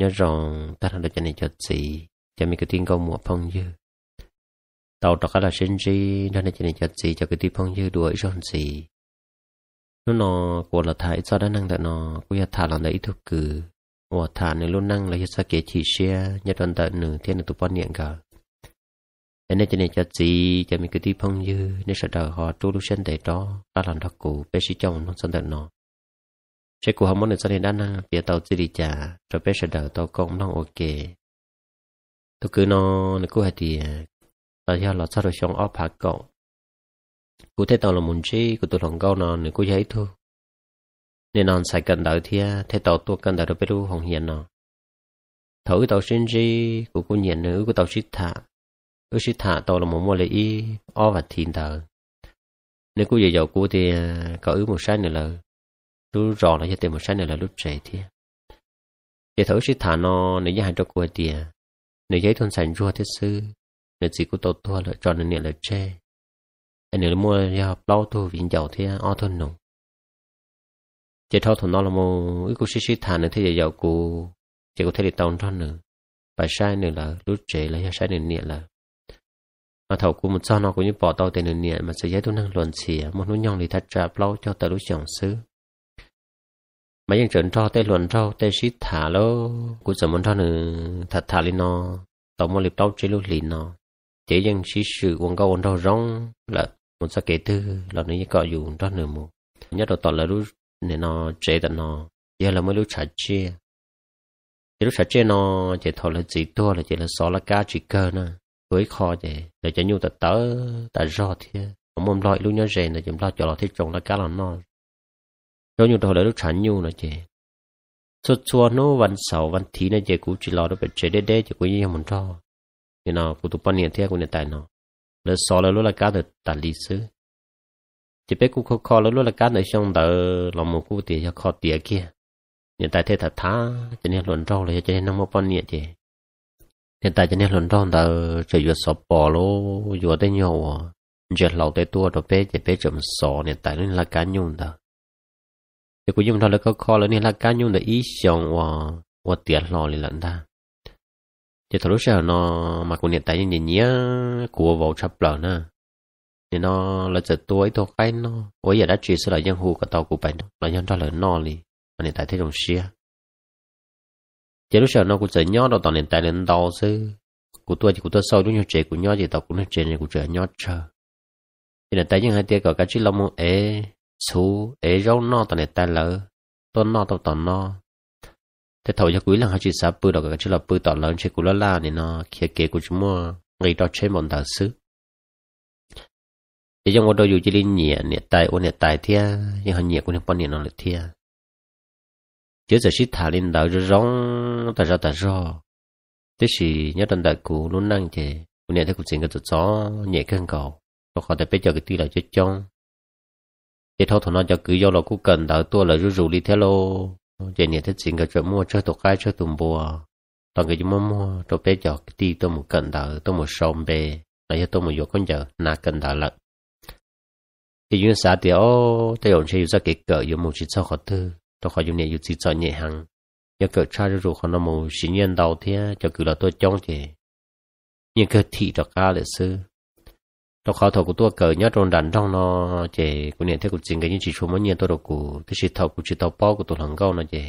nhớ ròn ta thằng được cho này cho gì cho mình cái tiếng câu mùa phong dư tàu đó là sinh ri nó nên cho này cho gì cho cái tiếng phong dư đuổi ròn gì nó nó của là thái do đã năng tại nó của nhà thả là đấy thuộc cử và thả này luôn năng là sao kể chỉ xe nhà đoàn tận nửa thiên là tụ quan niệm cả nên nên cho nên cho gì cho mình cái tiếng phong dư nên sợ đời họ tu lúc sinh để đó ta làm đó cụ bé sĩ chồng nó sân tận nó chế của hồng món được sau thì đã năng bịa tàu chỉ đi trả rồi bé sẽ đào tàu công nó ok tôi cứ nó cứ hay thì tao cho là sao rồi xong ốp hạt cậu cụ thể tàu là muốn chi của tôi câu nó cứ giấy thôi nên nó xài cần đợi thì à, thế tàu tôi cần đợi rồi bé hồng hiền nó thấu tàu sinh chi của cô nhện nữ của tàu xích thả ước sĩ thả tàu là một mô lệ y o và thiên nếu cô dạy dầu cô thì à, có một sai nữa là lu rò là giờ tiền một sáng này là lúc trẻ thế. để thử sĩ thả nó nếu như hai trò của tiền nếu giấy thôn sản rùa thiết sư nếu chỉ của tổ tua là tròn nên là trẻ anh nếu mua ra bao tu viện giàu thì o thôn nồng chỉ thâu thằng nó là một ít cô sĩ sĩ thả nữa thì giờ giàu cô chỉ có thể đi tàu tròn nữa và sai nữa là lúc trẻ là sai nữa niệm là mà thầu của một sao nó cũng như bỏ tàu tiền nữa niệm mà sẽ giấy thôn năng luận xỉa một nỗi nhong thì thật trả bao cho tờ lúc chồng xứ mấy dân trận cho tê luận cho tê xí thả lô cũng giờ muốn cho nữ thật thả lên nó tổng một liệp đâu chế lúc liền nó chế dân xí sự quân cao quân đâu rong là muốn sao kể tư là nếu như có dùng cho nữ mù nhất là toàn là lúc nên nó chế tận nó giờ là mới lúc trả chia chế lúc trả chia nó chế thọ là chỉ tua là chế là xó là cá chỉ cơ nè với kho chế là chế nhu tật tớ tật rò thiê ông mồm loại lúc nhớ rèn là chúng ta cho là thích trồng là cá là nó ยนอยู่ทอรลูกดฉันอยู่นะเจสุดชัวโนวันเสาร์วันทีนะเจกูจีรอได้เป็นเจเด้เด้จะกูยี่ยมันท้อเนาะกูตุปันี่เที่ยกูเนี่ยตายนอะเลยสอนแล้วรู้ละกาเดตัดลิซื้จะไปกูคอคอแล้วรู้ละกาในช่องเดอร์ลองมือกูเตียจะคอเตียเกี้ยเนี่ยตายเทถัท้าจะเนี่ยหล่นรองเลยจะได้น้องมอปันเนี่ยเจเนี่ยตายจะเนี่ยหล่นรองเดอร์จะอยู่สอบปอโล อยู่ได้เงียวจะเหล่าได้ตัวตัวเป๊จะเป๊จะมันสอเนี่ยตายนั่นละกาหยุ่นเดอ thì cũng dùng thằng là có kho là nên là cá nhung để ý xong và và tiền lo lên lận ta thì thằng lúc nó mà cũng nhận tại nhìn nhía của vào chập lợn nè thì nó là giờ tuổi thôi cái nó bây giờ đã chuyển sang là dân hù của tàu của bạn là dân cho là nó đi mà hiện thấy đồng xia thì lúc sau nó cũng sẽ nhớ đâu tàu hiện tại lên tàu chứ của tôi thì của tôi sau đúng như trẻ của nhớ thì tàu cũng nói trẻ này của trẻ nhớ chờ thì là tại những hai tia cờ cá chỉ ế số ấy rau no tao này ta lỡ tôi no tao tao no thế thôi cho quý lần hai chị sa bự đó cái chữ là bự tao lớn chơi cú lá la này nó kia kia của chúng mua ờ, ngày đó chơi bọn đạo sư thế trong đó dù chỉ đi nhẹ nhẹ tài ôn nhẹ tài thia nhưng họ nhẹ cũng không bọn nhẹ nó lại thia chứ giờ xít thả lên đạo rồi rong ta ra ta ra, thế thì nhớ đàn đại cụ luôn năng chè cũng nhẹ thấy cũng xin cái chỗ gió nhẹ cơn cầu có khó để bây giờ cái tuy là chết trong chế thâu nó cho cứ do là cũng cần đỡ tua là rủ rủ đi theo lô chế nhà thích xin cái chuyện mua chơi tục cái chơi tùng bùa toàn cái chúng mua mua bé cho cái tôi một cần đỡ tôi một sòng bề là cho tôi một vô con giờ na cần đỡ lợn thì những xã thì ô tôi ổn chơi ra cái cỡ dùng một chỉ sau khó tư tôi khỏi dùng này dùng chỉ cho nhẹ hàng nhớ cỡ trai rồi khó nó một sinh nhân đầu thế cho cứ là tôi chống chế nhưng cơ thị cho cá lịch sư nó khó thầu của tôi cỡ nhớ trong đắn trong nó chỉ của nền thế của chính cái những chỉ số mới nhiên tôi được của cái sự thầu của sự thầu bao của tôi hàng câu nó chỉ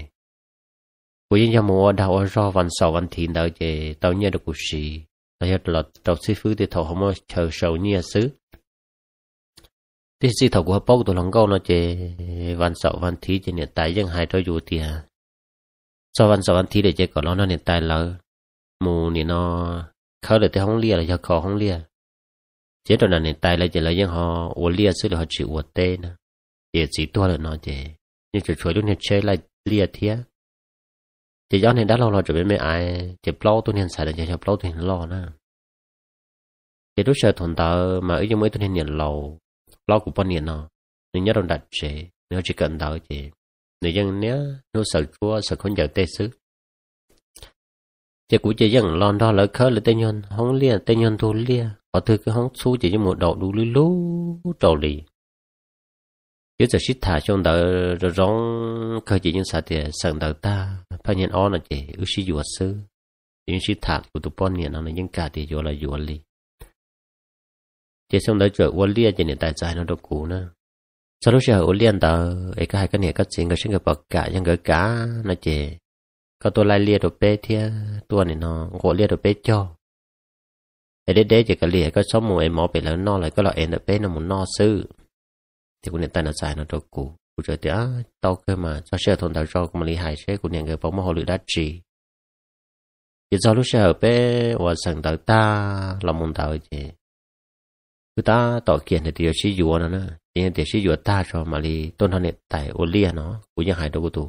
của những nhà mua đào ở do văn sầu văn thìn đào chỉ tao nhiên được của sĩ là hết là tao sư phứ thì thầu không có chờ sầu nhiên xứ thì sự thầu của họ bao của tôi hàng câu nó chỉ văn sầu văn thí chỉ nền tại những hai trôi dù tiền sau văn sầu văn thí để chỉ có nó nó tại là mù nền nó khởi được thì không lia là giờ khó không lia chế độ này tài là chỉ là những họ uống lia sức là họ chịu uống tê nè để chỉ tua là nó chế nhưng chỉ chuối lúc này chơi lại lia thía chỉ gió này đã lâu lâu chuẩn bị mấy ai chỉ lo tôi nên xài là chỉ lo tôi nên lo nè chỉ lúc sợ thằng tớ mà ấy nhưng mấy tôi nên nhận lầu lo của bọn nhận nó nên nhớ đồng đặt chế nếu chỉ cần tớ chế nếu dân nhớ nếu sợ chua sợ không giờ tê sức chỉ cũng chỉ dân lo đó lỡ khơi là tây nhân không lia tây nhân thu lia họ thư cái hóng xu chỉ một đầu đu lú lú trò lì chứ giờ xít thả trong đợt rồi rong khởi chỉ những sao thì sẵn đầu ta phải nhận on là chỉ ước sĩ dùa sư những xít thả của tụi bọn nhận là những cả thì dùa là dùa lì chỉ xong đợt rồi uốn lia chỉ nên tài giải nó đâu cũ nữa sau lúc sau uốn liên tờ ấy cái hai cái này các chuyện người sinh người bậc cả những người cả nó chỉ có tôi lại lia đồ bê thia tôi này nó gỗ lia đồ bê cho เอเดเดจะกะเลียก็ชอบมวยมอไปแล้วนอเลยก็เราเอ็นเป้นมันนอซื้อที่กูเนี่ยตันใจนะตัวกูกูจะเดี๋ยวตอกขึ้นมาจะเชื่อทนดาวจอกูมาลีหายเชื่อกูเนี่ยเกิดผมมาหอหรือดัชจีจะจะรู้เชื่อเป้ว่าสั่งดาวตาเรามุนดาวเจคือตาต่อเกียนเดียวชี้อยู่นะนะเดี๋ยวชี้อยู่ตาชอมาลีต้นทอนเนี่ยไต่โอเลียเนาะกูยังหายตัวกูตัว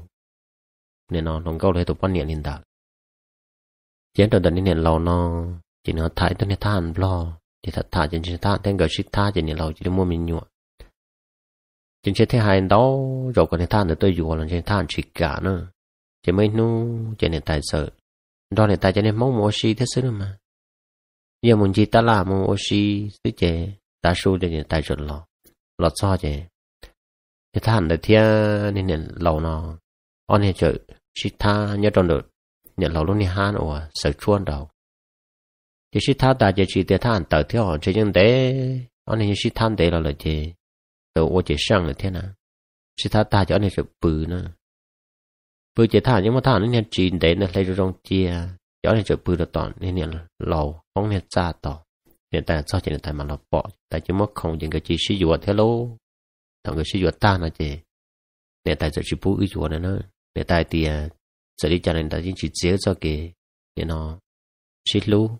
เนี่ยนอนลงเก้าเลยตัวป้อนเนี่ยลินดาเจ้าตอนนี้เนี่ยเรานอน chỉ nó thái tôi nên than lo thì thật thà chân chân than tên gợi sức tha chỉ nên lo chỉ mua mình nhua chân chân thế hai đó rồi còn nên than được tôi dù là chân than chỉ cả nữa chỉ mới nu chỉ nên tài sợ đó nên tài chỉ nên mong mua xí thế xứ mà giờ mình chỉ ta làm mua xí xứ chế ta su cho nên tài rồi lo lo cho chế thì than được thia nên nên lâu nó on hiện chữ sĩ tha nhớ trong được nhận lâu lúc này han ủa sợ chuôn đầu 也是他大姐去的，他很倒跳，这样的，啊，那也是他的了了这，都我姐上了天呐，是他大姐那是不呢，不姐他因为他那年进的那来这种街啊，有那就不了当那年老方面炸到，现在早前的他妈老爆，但就没空间个只是有的喽，当个是有大那这，那带着是不一样的呢，那带的这里家人他进去接着给，你呢，是路。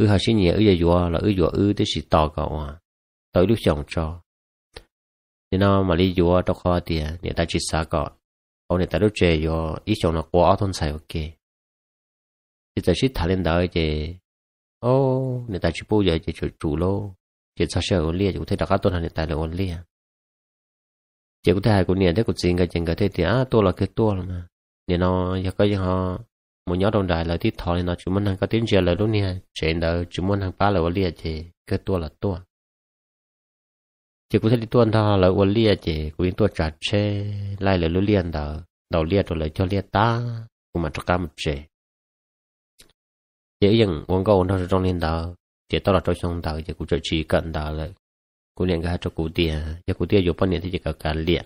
ư hà sinh nhẹ ư dạ dùa là ư dùa ư tới sĩ tò cậu à tới lúc chồng cho thì nó mà lý dùa đâu khó thì người ta chỉ xa cậu ông người ta lúc chơi dùa ít chồng nó quá thôn xài ok thì ta sĩ thả lên đời thì ô người ta chỉ bố giờ chỉ chủ chủ lô chỉ sao sợ ổn lia chỉ có thể đặt các tuần hàng người ta là ổn lia chỉ có thể hai cô niệm thấy cô xin cái chuyện cái thế thì à tôi là cái tôi mà nên nó giờ cái họ một nhóm đồng đại là thì thọ nên nó chúng muốn hàng có tiếng chia là lúc nè trên đó chúng muốn hàng ba là vấn đề gì cứ tua là tua chỉ có thể đi tuần thọ là vấn đề gì cũng tua trả chê lại là lúc liền đó đầu liền rồi lại cho liền ta cũng mà cho cá một chê dễ dàng uống câu nó trong liền đó chỉ tao là trong trong đó chỉ có cho chỉ cần đó là cũng liền cái cho cụ tiền cho cụ tiền dù bao nhiêu thì chỉ cả cả liền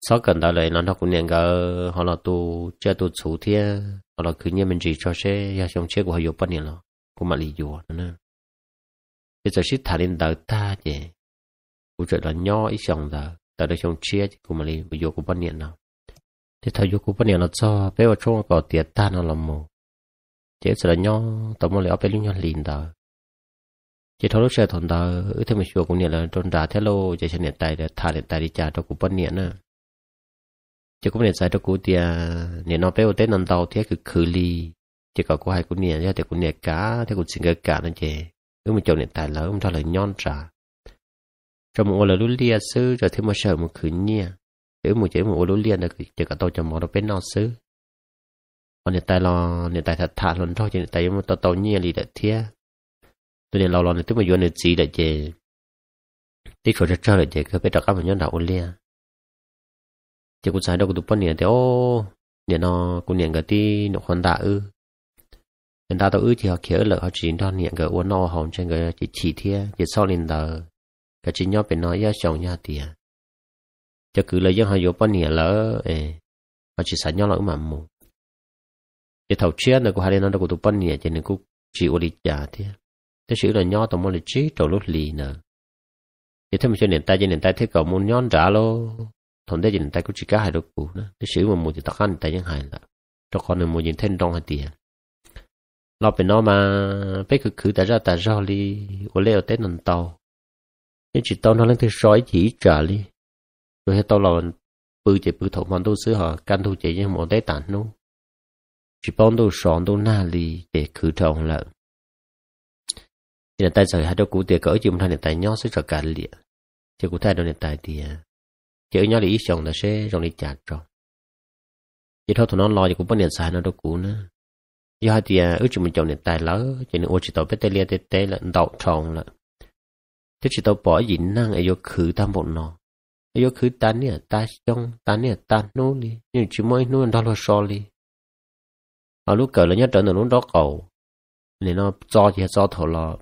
sau cần đó lại nó nó cũng nhận gỡ họ là tu chơi tu chủ thế họ là cứ như mình chỉ cho xe ya xong xe của họ dục bao nhiêu lo của mà lý dục nữa bây giờ xích thả lên đời ta chứ cũng trở là nhỏ ít xong giờ tại đây xong xe cũng mà lý dục của bao nhiêu nào thì thầy dục của bao nhiêu nó cho bây giờ trong có tiền ta nó làm mù chế sẽ là nhỏ tổng mà lại ở bên lúc nhỏ liền đời chế thấu lúc xe thằng đời thì mình chùa cũng nhiều là trôn đá thế lâu, chế sẽ hiện tại để thả hiện tại đi trả cho cũng bao nhiêu nữa chỉ cũng nên sai cho cụ tia nên nó béo tết năm tàu thế cứ khử ly chỉ có cô hai cũng nè ra thì cũng nè cá thế cũng xin cái cá nó chè nếu mà chọn nè tài lỡ ông ta là nhon trả cho một là lúc lia sư rồi thêm một sợ một khử nhia nếu một chế một ô lúc lia là chỉ có tàu cho một nó bé nó sư còn nè tài lo nè tài thật thà luôn thôi chỉ nè tài một tàu tàu nhia lì đã thế tôi nè lo lo nè tôi mà vô nè gì đã chè đi rồi ra chơi là chè cứ biết đặt các mình nhon đạo lia thì cũng sai đâu có tụp bắn nè thế ô nè nó cũng nè cái tí nó khoan đã ư nên ta tao ư thì họ kia lỡ họ chỉ đó nè cái uốn nó hồng trên cái chỉ chỉ thế chỉ sau lên tờ cái chỉ nhau bên nó giá chồng nhà tiền à. cho cứ lấy những họ vô bắn nè lỡ ê họ chỉ sẵn nhau lỡ mà mù chỉ thầu chia nó cũng hai đứa nó đâu có tụp bắn nè chỉ nên cũng chỉ ô định trả thế thế chỉ là nhau tao muốn là chỉ trâu lúc lì nè thì thế mà cho nền tay cho nền tay thế cầu muốn nhon trả luôn thonde jin ta ku chika ha ro ku na te shi mo mo ta kan ta yang hai la to kon mo jin ten dong ha ti lo pe no ma pe ku ku ta ja ta ja li o le o te nan tao ni chi tao no le te shoi chi cha li rồi hết tao lo bự chỉ bự thổ mòn đâu xứ họ căn thu chỉ những món đấy tản nu chỉ bón đâu sòn đâu na lì để khử trồng lợn thì là tại hai đứa cụ tiệc cỡ chìm thay nền tài nhó xứ trở cả lìa chỉ cụ thay đồ nền tài thì chỉ nhớ đi xong là sẽ rong đi chặt rồi chỉ thôi tụi nó lo cho cũng bất niệm sai nó đâu cũ nữa giờ hai thì à, ước chừng mình chồng niệm tài lỡ chỉ nên ô chỉ tàu bé tê lia tê tê là đậu tròn là thế chỉ tàu bỏ gì năng ai vô khử tam bộ nó ai vô khử tan nè ta xong tan nè ta nô đi nhưng chỉ mới nô đó là so đi ở lúc cỡ là nhớ trận là nó đó cầu nên nó cho chỉ cho thầu là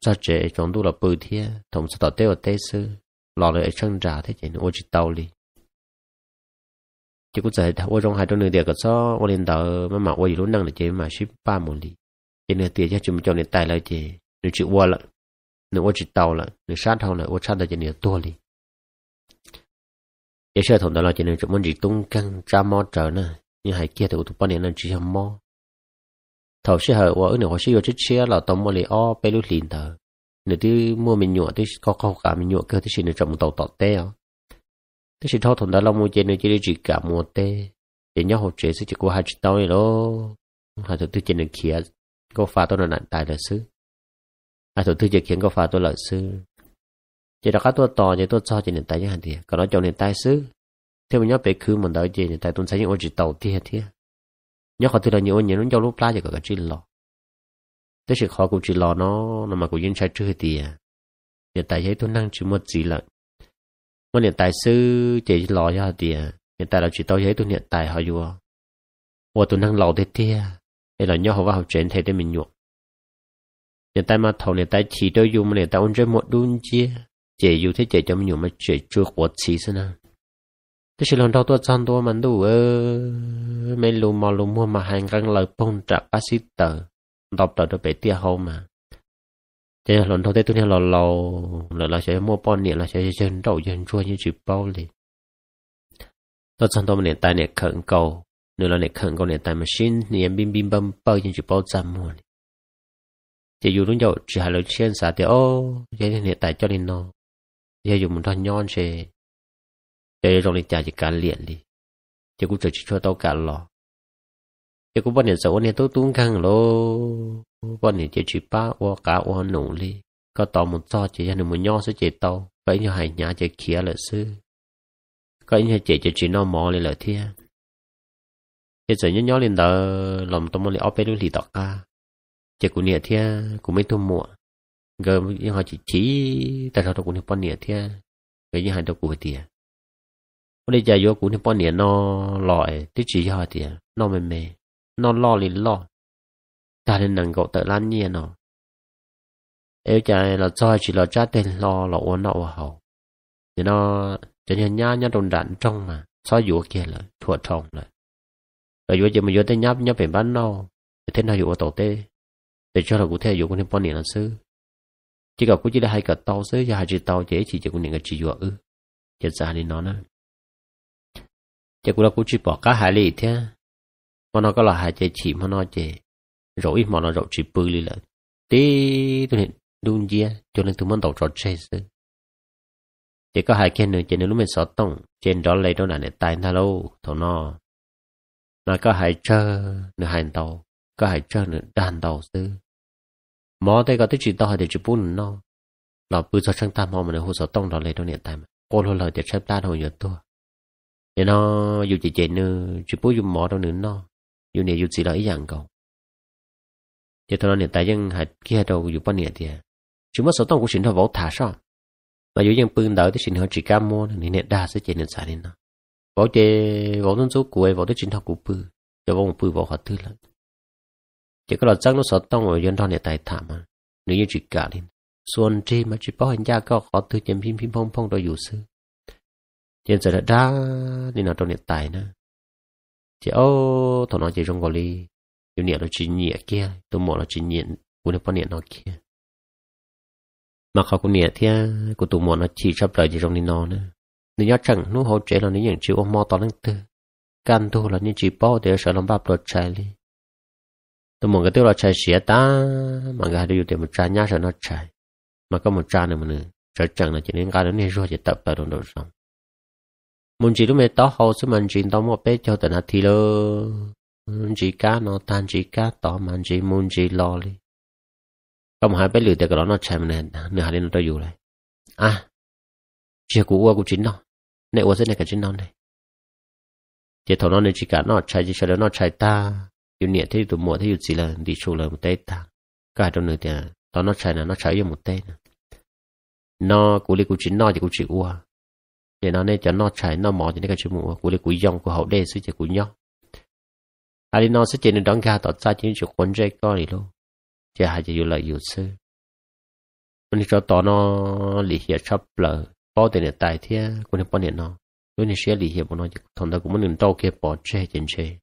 cho trẻ chúng tôi là bự thiê thằng sẽ tàu tê ở tê sư lò lợi chân trả thế chỉ ô chỉ tàu đi chỉ có thể ô trong hai trong nửa địa cả so ô lên tàu mà mà ô gì luôn năng để chế mà ship ba một đi chỉ nửa tiền cho chúng cho nên tài lại chế nửa chịu ô lại nửa ô chỉ tàu lại nửa sát thâu lại ô sát là chỉ nửa tua đi chỉ sẽ thủng đó là chỉ nửa chúng mình chỉ tung căng cha mò trở nè nhưng hai sẽ hở ô nửa tí mua mình nhựa tí có khâu cả mình nhựa cơ tí xin được trồng tàu tọt tê à tí xin thâu thằng đó là mua chơi nửa để chỉ cả mua tê để nhau học chế sẽ chỉ có hai chữ tao này đó hai thằng tư chơi nửa kia có pha tôi là nạn tài là sư hai thằng tư chơi khiến có pha tôi là sư chỉ là các tôi to chỉ tôi cho chỉ nền tài như hẳn thì còn nói chồng nền tài sư thế mà nhớ bị cứ mình đợi chơi nền tài tôi thấy những ô chỉ tàu thiệt thiệt nhớ họ tôi là nhiều ô nhiều nó cho lúc lá cho cả cái chuyện lọ tôi sẽ khó cũng chỉ lo nó nó mà cũng dân sai chưa thì à hiện tại thấy tôi năng chỉ một gì lận mà hiện tại sư chỉ lo ra thì à hiện tại là chỉ tôi thấy tôi hiện tại họ vua và tôi năng lo thế thì à hay là nhớ họ vào học chuyện thế để mình nhuộm hiện tại mà thầu hiện tại chỉ tôi dùng mà hiện tại ông chơi một đun chia chỉ dùng thế chỉ cho mình nhuộm mà chỉ chưa có chỉ sao à tôi sẽ lần đầu tôi chọn tôi mình đủ ơ mấy lùm mò lùm mua mà hàng răng lời phong trả bác sĩ tờ đọc được bể tia hôm mà thế lần đầu tiên tôi nghe lò lò là là sẽ mua bò niệm là sẽ chân đầu chân chua như chữ bao liền tôi trong tôi niệm tai niệm khẩn cầu nữa là niệm khẩn cầu niệm tai machine niệm bim bim bấm bao như chữ bao trăm mua chỉ dù lúc đầu chỉ hai lần trên xã thì ô thế niệm tai cho nên nó giờ dùng một thằng nhon sẽ để rồi niệm trả chỉ cả liền đi chỉ cũng chỉ cho tao cả lò 也个半年走呢都东看咯，半年就去把我搞我努力，搞到木早就让你们鸟是接到，搞你还伢就起了事，搞你姐姐去那忙里了天，也怎样鸟领导弄到么里奥贝鲁里到家，结果那天我没多么，个你还去起，但是到我那半年天，个你还到过点。我哋就要管啲半年咯，耐啲住一下啲，攞咩咩。nó lo lì lo ta nên nâng gỗ tự lan nhiên à nó yêu chạy là cho chỉ là cha tên lo là nó nọ à hậu thì nó cho nên nhá nhá đồn đạn trong mà so dụ kia là thua trong là rồi dụ chỉ mà dụ tới nháp nháp về bán nâu thế nào dụ tổ tê để cho là cụ thể dụ con bọn này là sư chỉ gặp cụ chỉ là hai cả tàu sư và hai chỉ tàu chế chỉ chỉ con này là chỉ dụ ư chết ra đi nó nữa chỉ cụ là cụ chỉ bỏ cả hai lì thế mà nó có là hai chế chỉ mà nó chế rồi mà nó rồi chỉ bự li là tí tôi nên đun dìa cho nên tôi muốn đầu trò chế sự chỉ có hai cái nữa chỉ nên lúc mình sợ tông trên đó lấy đó là để tay tha lâu thầu nó nó có hai chơ nữa hai tàu có hai chơ nữa đàn tàu sư mò tay có tới chỉ tao để chỉ bún nó là bự cho chúng ta họ mà nó hồ sợ tông đó lấy đó để tay mà cô lo lời để xếp ta hồi nhiều tôi để nó dù chỉ chế nữa chỉ bún dùng mò đâu nữa nó 요네 유지라 이양고 예터라니 다양 하 기하도 유번이야 chúng mất số tông của sinh thọ võ thả sao mà dưới dân bưng đỡ thì sinh thọ chỉ cam mua nên nè đa sẽ chỉ nên xài nên nó võ chế võ số của võ tới sinh thọ của bư cho võ một bư võ họ thứ lắm chỉ có là chắc nó số tông ở dân thọ này tài thả mà nếu như chỉ cả lên xuân trên mà chỉ bảo hành gia có họ thứ chém phim phim phong phong đôi dù sư trên giờ đã đa nên nó trong hiện tại nữa chị ô tao nói chị trong gọi đi yêu niệm là chỉ nhẹ kia tôi mỏ là chỉ nhẹ của nó bao niệm nó kia mà khó cũng nhẹ thế của tụi mỏ nó chỉ chấp lời chị trong đi nó nữa nếu nhớ chẳng nó hỗ trợ là nếu những chịu ôm mò tao đang tư can thu là những chị bỏ để sợ làm bắp lột trái đi tôi muốn cái tiêu là trái xía ta mà cái điều tiền một trái nhá sợ nó trái mà có một trái nữa mà nữa chẳng là chỉ nên cái đó nên rồi chỉ tập vào đồng đồ xong มันจีรู้ไหมต่อเขาสมันจีต่อหมดไปเจ้าแต่นาทีเลยมันจีก้าโนตันจีก้าต่อมันจีมันจีรอเลยก็มหาเป็ดเหลือแต่ก็ร้อนอดใช้มันเนี่ยเนื้อหาเรื่องเราอยู่เลยอ่ะเจ้ากูว่ากูจีนเนาะในอวสันในกับจีนเนาะเลยเจ้าถอนนอดในจีก้านอดใช้จีเฉลยนอดใช้ตาอยู่เนี่ยที่ตัวหมดที่อยู่สีเลยดีชูเลยมุเตต่างก็ให้ตรงเนื้อเดี่ยตอนนอดใช้นะนอดใช้ยังมุเตนะนอกูเลยกูจีนนอดจะกูจีอัว để nó nên cho nó chảy nó mỏ thì nó cái chuyện mù của lịch của dòng của hậu đề suy chỉ của nhau à đi nó sẽ chỉ nên đón ga tỏ ra chỉ chụp quân dây co thì luôn chỉ hai chỉ lại yếu sư mình cho tỏ nó lý hiểu chấp lờ bao tiền này tài thiệt. của nó bao tiền nó lúc này sẽ lý hiểu bọn nó chỉ thằng đó cũng muốn đừng đau kia bỏ chê chân chơi.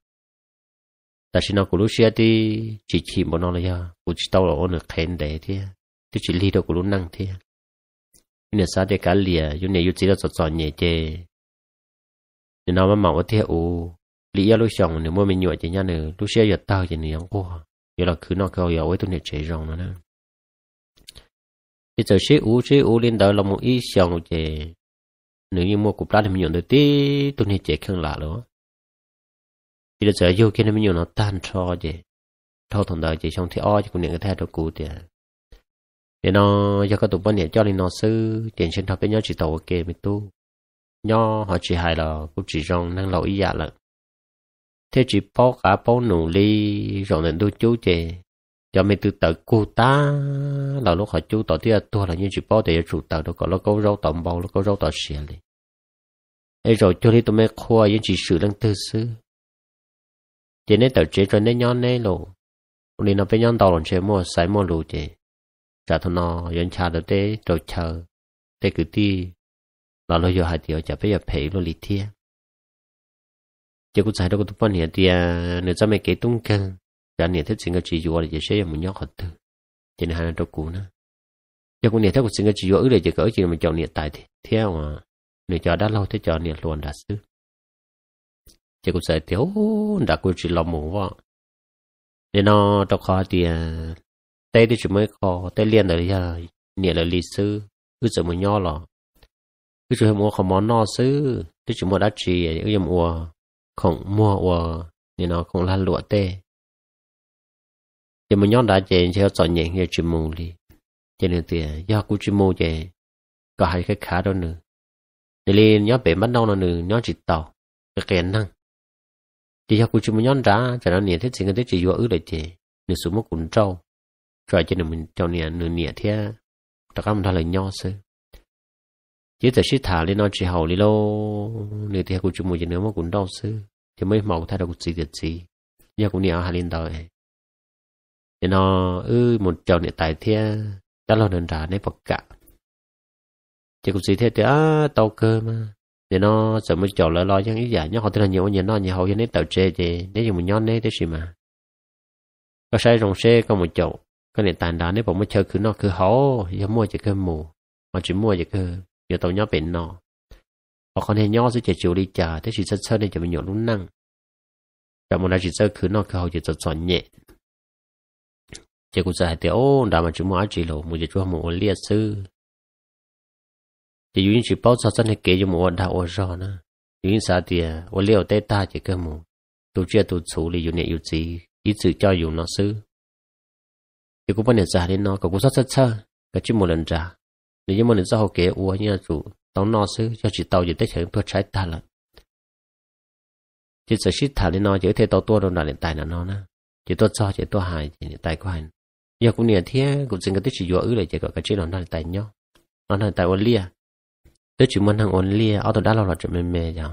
tại sao nó cũng đi chỉ chỉ bọn nó là ya cũng chỉ đau là ôn được đấy thế thì chỉ lý đâu cũng nè sao để cả lìa yu nè yu chỉ là sọt sọt nhẹ chê nè nào mà mỏng có thiệt u lý do lúc chồng nè mua mình nhụa chỉ nhau nè lúc xe giật tao chỉ nè ông cô vậy là cứ nó câu yếu với tôi nè chế rồng nó nè bây giờ xe u xe u lên đó là một ít chồng chê nếu như mua cục lá thì mình nhụa được tí tôi nè chế không lạ luôn bây giờ yêu kia nè mình nhụa nó tan cho chê thâu thằng đời chỉ trong thế o chứ cũng nè cái thay đồ cũ tiền nên nó do các tụ vấn điện cho nên nó sư tiền trên thập nhớ chỉ tàu kề mới tu nho họ chỉ hài là cũng chỉ rong năng lậu ý dạ là thế chỉ bỏ cả bỏ nụ ly rồi nên đu chú chè cho mình từ tự cô ta là lúc họ chú tỏ tia à tôi là như chỉ bỏ để chủ tờ đó có lúc có rau tẩm bầu lúc có rau tẩm xìa đi ấy rồi cho đi tụi mẹ khoa những chỉ sử đang tư sư chỉ nên tờ chế cho nên nhon nên lộ nên nó phải nhon tàu làm chế mua sải mua lù chế จะทนอยันชาดเตโดเชอเตกุตีเราเราอยู่หาเดียวจะไปอย่าเผยลลิเทียเจ้ากูใจเราก็ตุปนเนี่ยเดียเนื้อจะไม่เกตุ้งกันจะเนี่ยถ้าจริงก็จีอยู่อะไรจะเชื่อมันยอกหัดตัวจะเนี่ยหาเรากูนะเจ้ากูเนี่ยถ้ากูจริงก็จีอยู่เออเลยจะเกิดจริงมันจอเนี่ยตายเที่ยวอ่ะเนื้อจอด้านเราถ้าจอเนี่ยล้วนดัซื้อเจ้ากูใจเดียวดักกูจีเราหมูว่าเนี่ยนอตะคอเดีย tay thì chỉ mới khó tay liền ở nhà niệm là lý sư cứ chỉ mới nho lọ cứ chỉ mua không món no sư thì chỉ mua đắt chỉ cứ chỉ mua không mua ua nên nó không là lụa tê chỉ mới nho đã chỉ chỉ chọn nhẹ như chỉ mù đi chỉ nên tiền do cũng chỉ mù chỉ có hai cái khá đó nữa thì lên nhớ bể bắt đầu nó nữa nhớ chỉ tàu cái kén năng chỉ do cũng chỉ mới nho đã cho nó niệm thế thì người ta chỉ vừa ước để chỉ nên xuống một cuốn trâu rồi cho nên mình cho nè nửa nè thế tất cả mình đã lời nhau sư chỉ tại sĩ thả lên nó chỉ hầu đi lô nửa thế cũng chỉ một giờ mà cũng đau sư thì mới màu thay đổi gì được gì nhà cũng nhiều hà liên đời thì nó ư ừ, một chồng nè tại thế đã lo nên trả nên bậc cả chỉ cũng gì thế thì á tàu cơ mà thì nó sợ mới chọn lỡ lo chẳng ít giả nhớ họ tức là nhiều nhìn nó nhiều hậu cho nên tàu chơi thì nếu như mình nhón đấy thế gì mà có sai rồng xe có một chậu ก็เนี่ยตานดานี่ผมมาเชิญคือนอกคือเขาย่อมั่วจะเกินหมู่มนจะมั่วจะเกินอย่าตรงย่อเป็นนอพอเขาเนี่ยย่อสิจะจูริจาถ้าชิดเชิดเนี่ยจะมีหยดลุ่นนั่งจำมันได้ชิดเซอร์คือนอกคือเขาจะจดสอนเนี่ยเจ้ากุศลให้เตียวดามันจะมั่วจีโลมันจะช่วยหมู่เลียซื้อ จะอยู่ในชิบเป้าสาซันให้เกยหมู่ดาวอรอนะอยู่ในสาเตียวเลี้ยวเตต้าจะเกิดหมู่ตัวเชื่อตัวสูรีอยู่เนี่ยอยู่จีอิสึเจ้าอยู่นอซื้อ thì cũng phải nên trả đến nó có cũng rất rất xa cái chuyện một lần trả nếu như một lần sau kế uống như chủ tao nó xứ cho chỉ tao chỉ tới chẳng tôi trái ta là chỉ sợ shit thả lên nó chỉ thấy tao tua đâu nào lên tài là nó nè chỉ tôi cho chỉ tôi hại chỉ tài của anh giờ cũng nè thế cũng xin cái tích chỉ vừa ứ lại chỉ có cái chỉ nó là tài nhau nó là tài ôn lia tới chỉ muốn hàng ôn lia ở tôi đã lo là chuyện mềm mềm rồi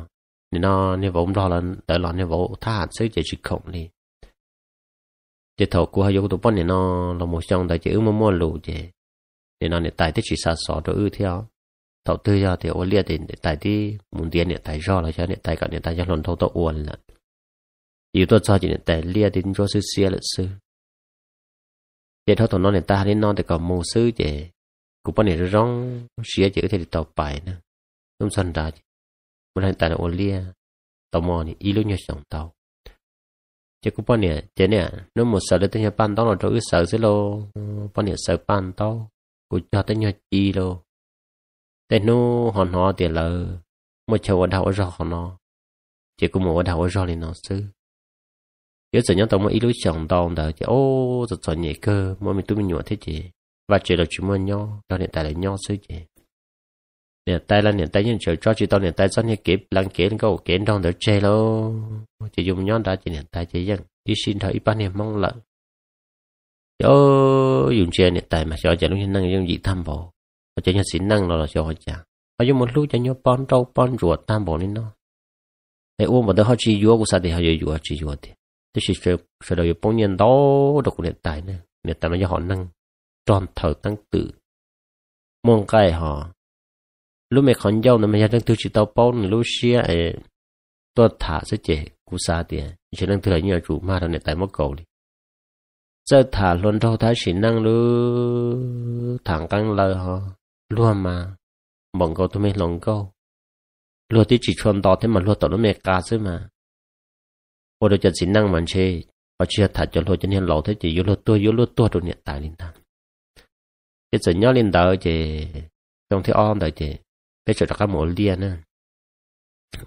nên nó nên vốn lo là tới lo nên vốn tha hạt xứ chỉ chỉ khổng đi chế thầu của hai yếu tố này nó là một trong đại chữ mua mua lù chế nên nó tài tích chỉ sa sọ đồ ư theo thầu tư ra thì ô lia thì tài tí muốn tiền để tài do là cho để tài cả để tài cho lần thâu tàu uồn là yếu tố cho chỉ để tài lia thì cho sư xia là sư chế thầu tàu nó để ta đến nó thì còn mù sư chế cũng bao nhiêu rong xia chữ thì tàu bài nữa không sân ra một lần tài là ô lia tàu mò thì ít lúc nhớ sòng tàu chỉ cũng bao nhiêu chỉ nè nó một sợ để tới nhà ban tao là chỗ sợ xí lo bao nhiêu sợ ban tao cũng cho tới nhà chi lo thế nó hòn họ thì là một chỗ ở đâu ở rõ nó chỉ cũng một ở đâu ở rõ thì nó sư yếu sợ nhau tao mới ít lúc chồng đòn đời chỉ ô rồi sợ nhẹ cơ mỗi mình tôi mình nhụa thế chị và chỉ là chúng mình nhau cho hiện tại là nhau sư chị 年代了年代人就抓住到年代真的给人给那个给当的这喽，就用年代这年代这样，一心头一般年懵了，有用这年代嘛，小姐东西能用几摊包，或者用谁能了了小姐，还有么路就用帮周帮助担保的呢，哎，我们的好吃药，我啥的还有药吃药的，这是说说到有半年到的个年代呢，年代嘛就好能装头当 tử，蒙盖哈。lúc mẹ khẩn dâu nó mẹ ra đang thư chỉ tao bao nè lúc xia ế tôi thả sẽ chế cú xa tiền chỉ đang thừa nhiều chủ mà rồi này tại mất cầu đi giờ thả luôn đâu thái chỉ năng lu thẳng căng lời họ luôn mà bọn câu tôi mẹ lòng câu luôn tí chỉ chọn đỏ thế mà luôn tao nó mẹ ca chứ mà ô đồ chân chỉ năng mà chế, họ chưa thả cho luôn cho nên lâu thế chỉ yếu luôn tôi yếu luôn tôi rồi nè tại linh năng cái giờ nhớ lên đời chị trong thế on đời chị bây pecho taka mo dia na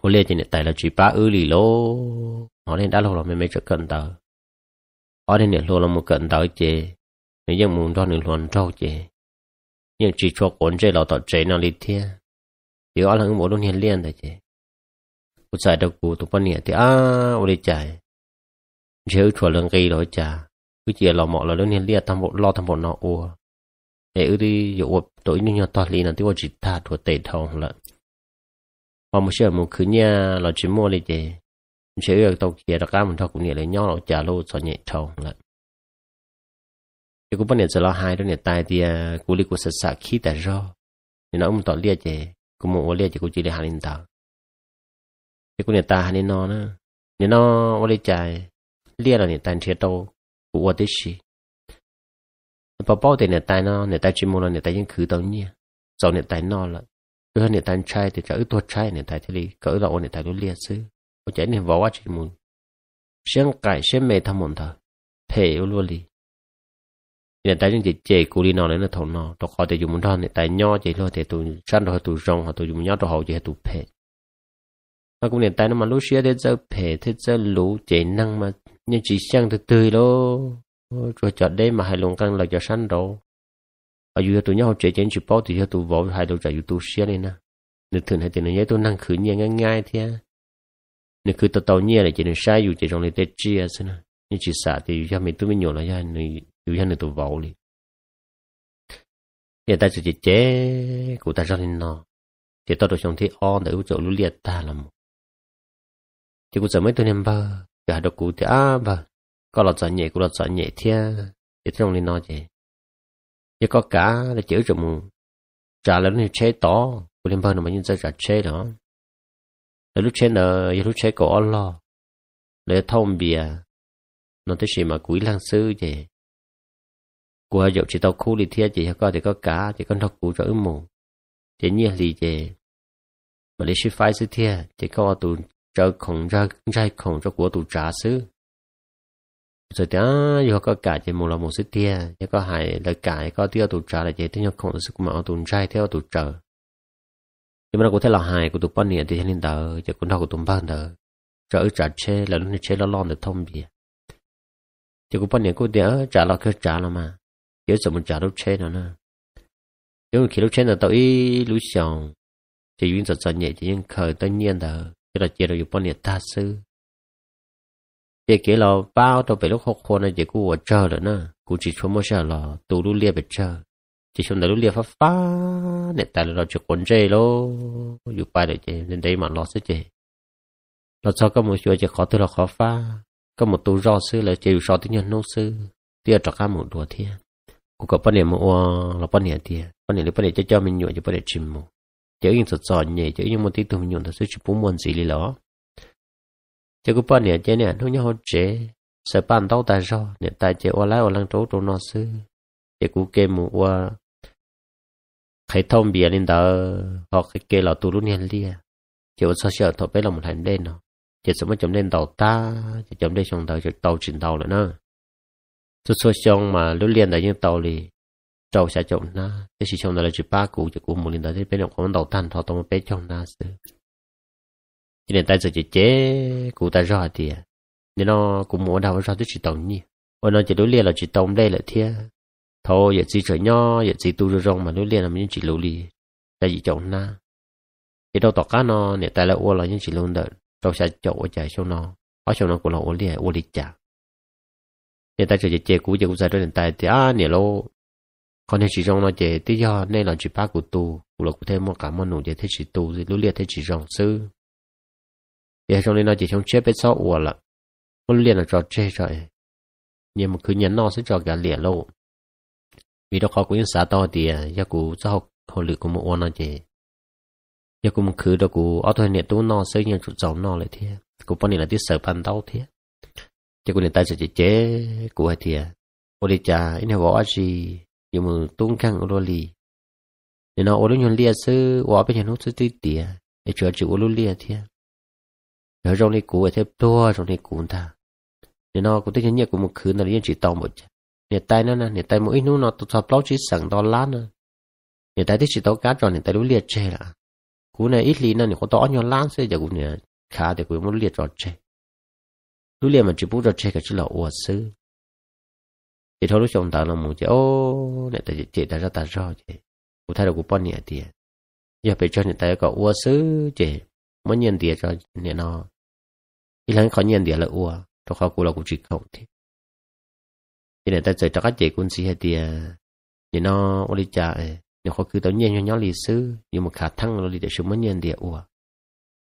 ole jene tai la chi pa u li lo ho ne da lo lo me me cho kan ta ho ne ne lâu lo mo kan ta chứ, nếu như muốn cho ne luôn tro chứ, nhưng chỉ cho cuốn chơi là tọt chơi nó đi thế thì ở lăng bộ luôn hiền liên đấy chứ cụ xài đầu cụ tụ bắn nhẹ thì à ô đi chạy chơi chuẩn lăng cây rồi chả cứ chỉ lo mọ luôn hiền liên thăm bộ lo thăm bộ nó ua e uri yo wo to ini nya to li na ti wo chi ta to te thong la wa mo she mo khu nya lo chi mo le je she yo to kia ra ka mo tho ku ni le nya lo cha so nye thong la yo ku pa ne cha hai do ne tai dia ku li ku sa sa khi ta ro ni na mo to le je ku mo wo le je ku chi le hanin ta yo ku ne ta hanin no na ni no wo le cha lia là ni tan che to ku wo te shi bao bao thì người ta nó người ta chỉ muốn là người ta những khử tao nhia sau người ta nó là cứ hơn người ta trai thì chả ước tuột trai người ta thì đi cỡ là người ta nó lia xứ có trẻ nên võ chỉ muốn xem cải xem mê tham muốn thở thể yêu luôn đi người ta những chỉ chè cù đi nó đấy là thầu nó tôi có thể dùng muốn thọ người ta nho chỉ thôi thì tôi săn rồi tôi rong hoặc tôi dùng nho tôi hậu chỉ tôi phê mà cũng hiện tại nó mà lúc xưa thì giờ phê thì giờ lũ chế năng mà nhưng chỉ sang từ từ đó rồi chợ đây mà hai lùng căng là chợ săn rồi ở dưới tụi nhau chạy trên chụp bao thì tụi vỏ hai đầu chạy tụi xe này nè nên thường hai tiền này tôi năng khử nhẹ ngang ngay thế nên cứ tao tao nhẹ là chỉ nên sai dù chỉ trong này tết chia xin nè nhưng chỉ xả thì cho mình tôi mới nhổ là ra người dù ra người tụi vỏ đi giờ ta chỉ chế của ta ra nên nó chỉ tao được chồng thế on để ưu chỗ lũ liệt ta làm một chỉ có sợ mấy tôi nem bờ cả độc cụ thì à bờ có là chọn nhẹ có là chọn nhẹ thế thì trong linh nói gì chỉ có cá là chữ rồi mùng trả là nó chế to của linh bao nó mà nhìn ra trả chế đó là lúc chế nợ là lúc chế cổ lo để thông bìa nó tới gì mà quý lang sư gì của dọc chỉ tàu khu đi thế chỉ có thì có cá chỉ có nó cũ rồi mù chỉ nhiên gì gì mà để sư phái sư thế chỉ có tụ trợ khổng ra ra khổng cho của tụ trả sư rồi đó à, dù có cả chỉ một là một sự tia chứ có hại là cả có tia tụ trở là chỉ tiếng không sự mà tụ trai theo tụ trở nhưng mà có thể là hại của tụ bắn nè thì nên đỡ chứ cũng đâu của tụ bắn đỡ trở trả chê là nó chê là lon được thông bìa chứ cũng bắn nè có tiếng trả là cứ trả là mà chứ sợ mình trả lúc chê nữa nè nhưng khi lúc chê là tao ý lúc xong thì duyên sợ sợ nhẹ chỉ nhưng khởi tất nhiên đỡ chứ là chỉ là dù bắn nè ta sư 也给了包到北路后货呢，也给我这了呢，估计全部下了，都路列不这，这兄弟路列发发，你带了就滚这喽，又摆了这，你得嘛老实这，老早个么学就考得了考发，个么都绕事了，就有少点人弄事，第二找干么多天，我搞半年么哇，老半年天，半年里半年就叫 mình nhựa 就半年 chim mu，就因此早 nhẹ，就因么地都 mình nhựa，所以就不满嘴里了。chế cú bao nhiêu chế nè nó nhau chế sẽ bàn tao ta rồi nè ta chế ô lái ô lăng trố trốn nó sư chế cú kê mù ô khai thông bìa lên đó hoặc cái kê là tu lú nè lia chế ô sao sợ thọ bé là một hành đen nó chế sợ mới chấm lên đầu ta chế chấm lên trong đầu chế tàu chuyển đầu nữa nè tôi soi xong mà lú liền đại như tàu lì trâu sẽ trộn na chế chỉ trong đó là chỉ ba cụ chế cú một lên đó chế bé có một đầu tan thọ tao một bé trong na sư cho nên ta giờ chỉ chế cụ ta rõ thì nên nó cũng muốn đâu rõ tới chỉ tổng nhỉ ôi nó chỉ đối liền là chỉ tổng đây là thiệt, thôi giờ chỉ trở nho giờ chỉ tu rồi rong mà đối liền là mình chỉ lưu lì ta chỉ chọn na thì đâu tỏ cá nó nè ta lại ô là những chỉ luôn đợt đâu sẽ chỗ chạy cho nó ở chỗ nó cũng là ô liền ô lì chả thì ta chỉ chế cụ giờ cũng ra đối liền ta thì à nè lô còn chỉ rong nó chế tí do nên là chỉ phá cụ tu cụ là cụ thêm một cả món nụ chế thế chỉ tu thì đối liền thế chỉ rong sư 也兄弟那几兄这被操我了，我练了找这找，你们去年闹是找个练喽，为了考过啥道的，一股早考虑过么我那些，一股么去的股，我对你都闹生意就找闹了天，股帮你那点手办刀天，结果你带着姐姐过来天，我的家因为我是有么东看我罗里，你那我都用练是我被人弄出对点，也主要是我都练天。rồi rong đi cũ ở thêm tua rong đi cũ ta nên nó cũng thích nhớ của một khứ là liên chỉ tàu một nè tay nó nè nè tay mỗi nút nó tụt sập lóc chỉ sẵn to lá nữa nè tay thích chỉ tàu cá tròn nè tay lũ liệt chê là cú này ít lý nó nè có to nhiều lá sẽ giờ cũng nè khá thì cũng muốn liệt tròn chê lũ liệt mà chỉ bút tròn chê cả chỉ là ủa sư thì thôi lúc chồng ta nó muốn chê ô nè tay chỉ ta ra ta rồi chê cú thay đổi của bọn nè tiền giờ phải cho nè tay có ủa sư chê mỗi nhân địa cho nên nó ít lần khó nhân địa là ua cho khó cú là cũng chỉ không thì cho nên ta chơi cho các chị cũng xí hết địa nên nó ô đi chả nếu khó cứ tao nhân cho nhỏ lì xứ, nhưng mà khả thăng nó lì để số mỗi nhân địa ua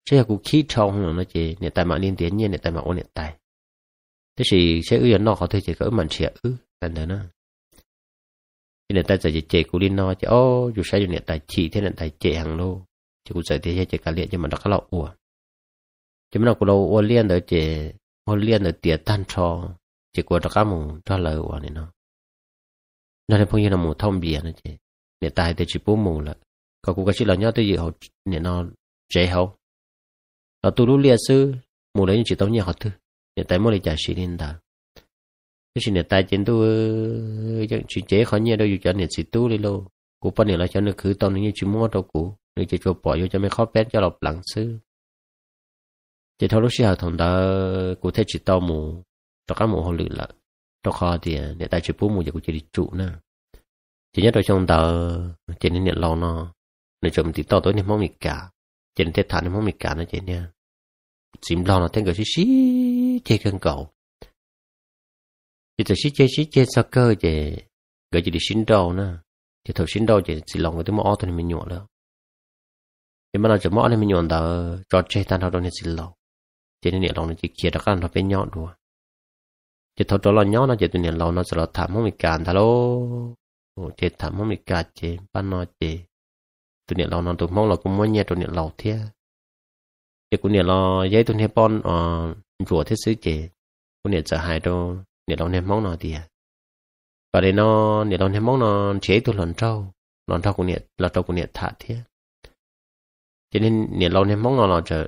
chứ là cũng khí trong nó chỉ nên tại mà liên tiến nhiên nên tại mà ô nên tại thế thì sẽ ư nó khó thôi chỉ có mình sẽ ư thành thế nó nên ta chỉ chỉ cũng đi no chứ ô dù sao nên tại chỉ thế nên tại chỉ hàng lô chú giải thế hệ chỉ cả liệt cho mình đã có lậu ủa chỉ mình có lậu ủa liên đó chỉ ủa liên đó tiệt tan cho chỉ có đã có mù cho lời ủa này nó nó là phong như là mù thông bìa nó chỉ để tài để chỉ bố mù là có cũng cái chuyện là nhau tôi gì họ để nó dễ hậu nó tu lú liệt sư mù lấy chỉ tao nhà họ thư để tại mỗi lấy trả sĩ lên đà cái chuyện này tài chính tôi chỉ chế khó nhẹ đâu dù cho nên chỉ tu đi กูปนี่เราจะนึกคือตอนนี้ชิมัวตัวกูนึกจะชัวปล่อยอยู่จะไม่เข้าแป๊ดจะหลบหลังซื้อจะทะลุเสียทองดากูเทจิตตอมูตอก้าหมูหลือละตอคอเดียเนี่ยแต่จิปูมูอย่ากูจะดิจุนะจะยัดตัวชงดาจะนี่เนี่ยลองนอในจมติดต่อตัวนี่มั่งมีกาเจนเทศฐานนี่มั่งมีกานะเจนเนี่ยสิมลองนะเต้นกับชิชิเจกันเก่าจะจะชิเจชิเจสักเกอร์เจก็จะดิชินดอนะ thì thầu xin đâu chỉ chỉ lòng người tôi mà thì mình nhọn nữa, thì mà nó chỉ mỏ thì mình nhọn đó cho chơi tan thầu đó thì chỉ lòng chỉ nên lòng nó chỉ kia đó các nó phải nhọn đùa chỉ thầu đó là nhọn nó chỉ tôi niệm lòng nó sẽ là thảm không bị cản thà lô chỉ thảm không bị cản chỉ ban nó chỉ tôi niệm lòng nó tôi mong là cũng muốn nhẹ tôi niệm lòng thế chỉ cũng niệm là giấy tôi niệm bon ờ rùa thế sự chỉ cũng niệm sợ hại đâu niệm lòng niệm mong nó thì à và để nó để đòn thêm mong nó chế tu lần trâu lần trâu của nhiệt là trâu của nhiệt thả thế cho nên nhiệt lâu thêm mong nó là chờ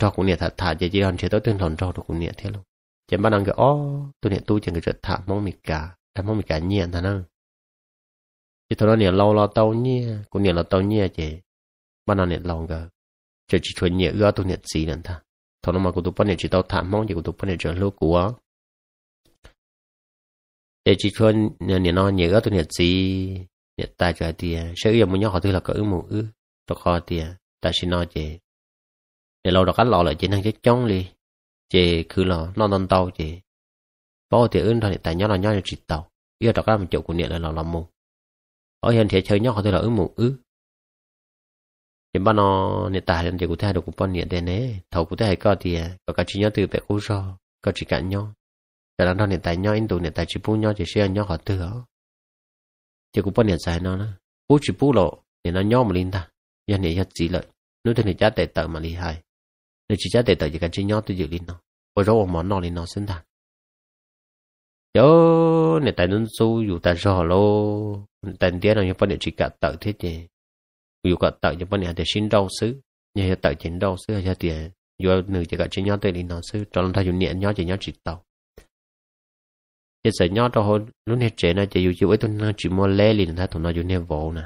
trâu của nhiệt thả thả chỉ chỉ còn chế tới tương lần trâu của nhiệt thế luôn chỉ bắt đầu cái ó tôi nhiệt tu chỉ cái trợ thả mong mình cả thả mong mình cả nhiệt thà năng chỉ thôi nó nhiệt lâu lo tàu nhiệt của nhiệt là tàu nhiệt chỉ bắt đầu nhiệt lâu cái, chỉ chỉ chuẩn nhiệt ưa tu nhiệt gì nữa ta thôi nó mà của tôi bắt nhiệt chỉ tàu thả mong chỉ của tôi bắt nhiệt trở lúc của để chỉ cho nhà nó nhớ tôi nhà gì nhà ta cho tiền sẽ giờ muốn nhớ họ tôi là cỡ mù ư tôi khó tiền ta xin nói chị để lâu đó cắt lò lại chị năng chết chống đi chị cứ lò non non tàu chị bao tiền ưng thôi tại nhớ là nhớ là chị tàu giờ đó cắt một chỗ của nhà là lò làm mù ở hiện thì chơi nhớ họ tôi là ứng mù ư thì ban nó nhà ta thì của ta được của bọn nhà đây nè thầu của ta hay có tiền có cả chị nhớ từ về cô rồi có chỉ cả nhau giờ đó nó hiện tại nhau in tụ hiện tại chỉ bu nhau chỉ xe nhau họ tư họ thì bao nhiêu sai nó nó bu chỉ bu lộ thì nó nhau mà linh ta giờ này giờ chỉ lợi nếu thế này cha tệ tợ mà li hại nếu chỉ cha tệ tợ chỉ cần chỉ nhau tôi dự linh nó bây giờ món nó linh nó sinh ta yo nè tại nên su dù ta rõ lô tại tiếc là như bao nhiêu chỉ cả tợ thế chứ dù cả tợ như bao nhiêu thì xin đau xứ như tợ chính đau xứ hay là tiền dù nữ chỉ cả chỉ nhau tôi linh nó xứ cho nên ta dùng niệm nhau chỉ nhau chỉ tàu giờ sợ nhót rồi lúc này trẻ nó chỉ yêu chiều ấy tôi năng chỉ mua lê liền ta tụi nó dùng nên vô nè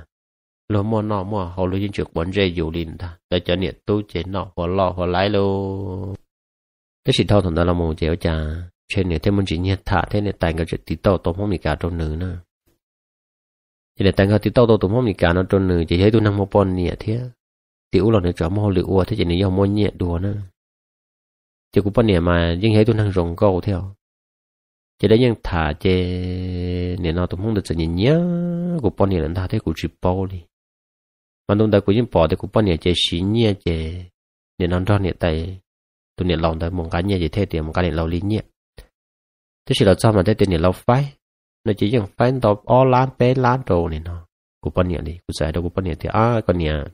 lo mua nọ mua họ lo dân trực bọn rê dù liền ta để cho nhiệt tu chế nọ họ lo họ lái lô cái sự thôi thằng nó là một chéo chà trên này thêm một chỉ nhẹ thả thế này tài cái chuyện tí tàu tôm không bị cả trong nữ nè thì để tài cái tí tàu tôm không bị cả nó trong nữ chỉ thấy tôi năng một bọn nhẹ thế tiểu là nó trở mua lựu thế chỉ này do mua nhiệt đùa nè chỉ cũng bọn nhẹ mà nhưng thấy tôi năng rồng câu theo giờ đấy nhưng thả chê nên nó tụm không được chỉ nhớ của bọn này lần thả thế của chỉ bao đi mà tụm đại của những bỏ thì của bọn này chê xí nhớ chê nên nó ra nhiệt tay tụm nhiệt lòng tay một cái nhớ chỉ thế thì một cái này lâu lý nhớ thế chỉ là sao mà thế tiền này lâu phải nó chỉ dùng phải tao o lán bé lán đồ này nó của bọn này đi của giải đâu của bọn này thì à con nhà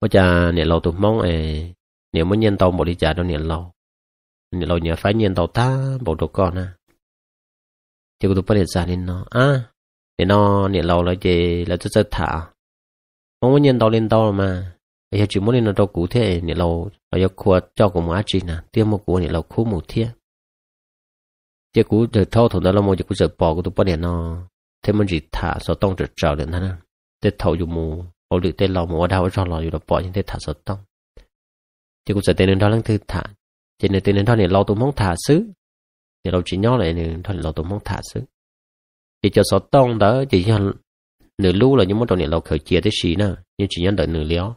bây giờ này lâu tụm mong ấy nếu muốn nhân tao một đi trả đâu này lâu lo nhớ phải nhiên tàu ta bộ đồ con à chứ tôi bắt ra nên nó à để nó nè lâu là gì là rất rất thả không có nhiên tàu lên tàu mà bây chỉ muốn nên nó đâu cụ thế nè lâu ở giờ khua cho của má chị nè tiêm một của nè lâu khu một thiết chứ cú từ thâu thổ đó là một chỉ cú giờ bỏ của tôi bắt nó thế mình chỉ thả số tông trực trào đến thằng thế thâu dùng mù ô được tên lò mù ở đâu ở trong lò dùng nó bỏ những thế thả số tông chứ cú giờ tên đó là thứ thả chỉ nên tiền thôi này lâu tôi muốn thả xứ thì lâu chỉ nhớ lại nên thôi lâu tôi muốn thả xứ thì cho số tông đó chỉ cho nửa lú là những món đồ này lâu khởi chia tới xí nè nhưng chỉ nhớ đợi nửa lió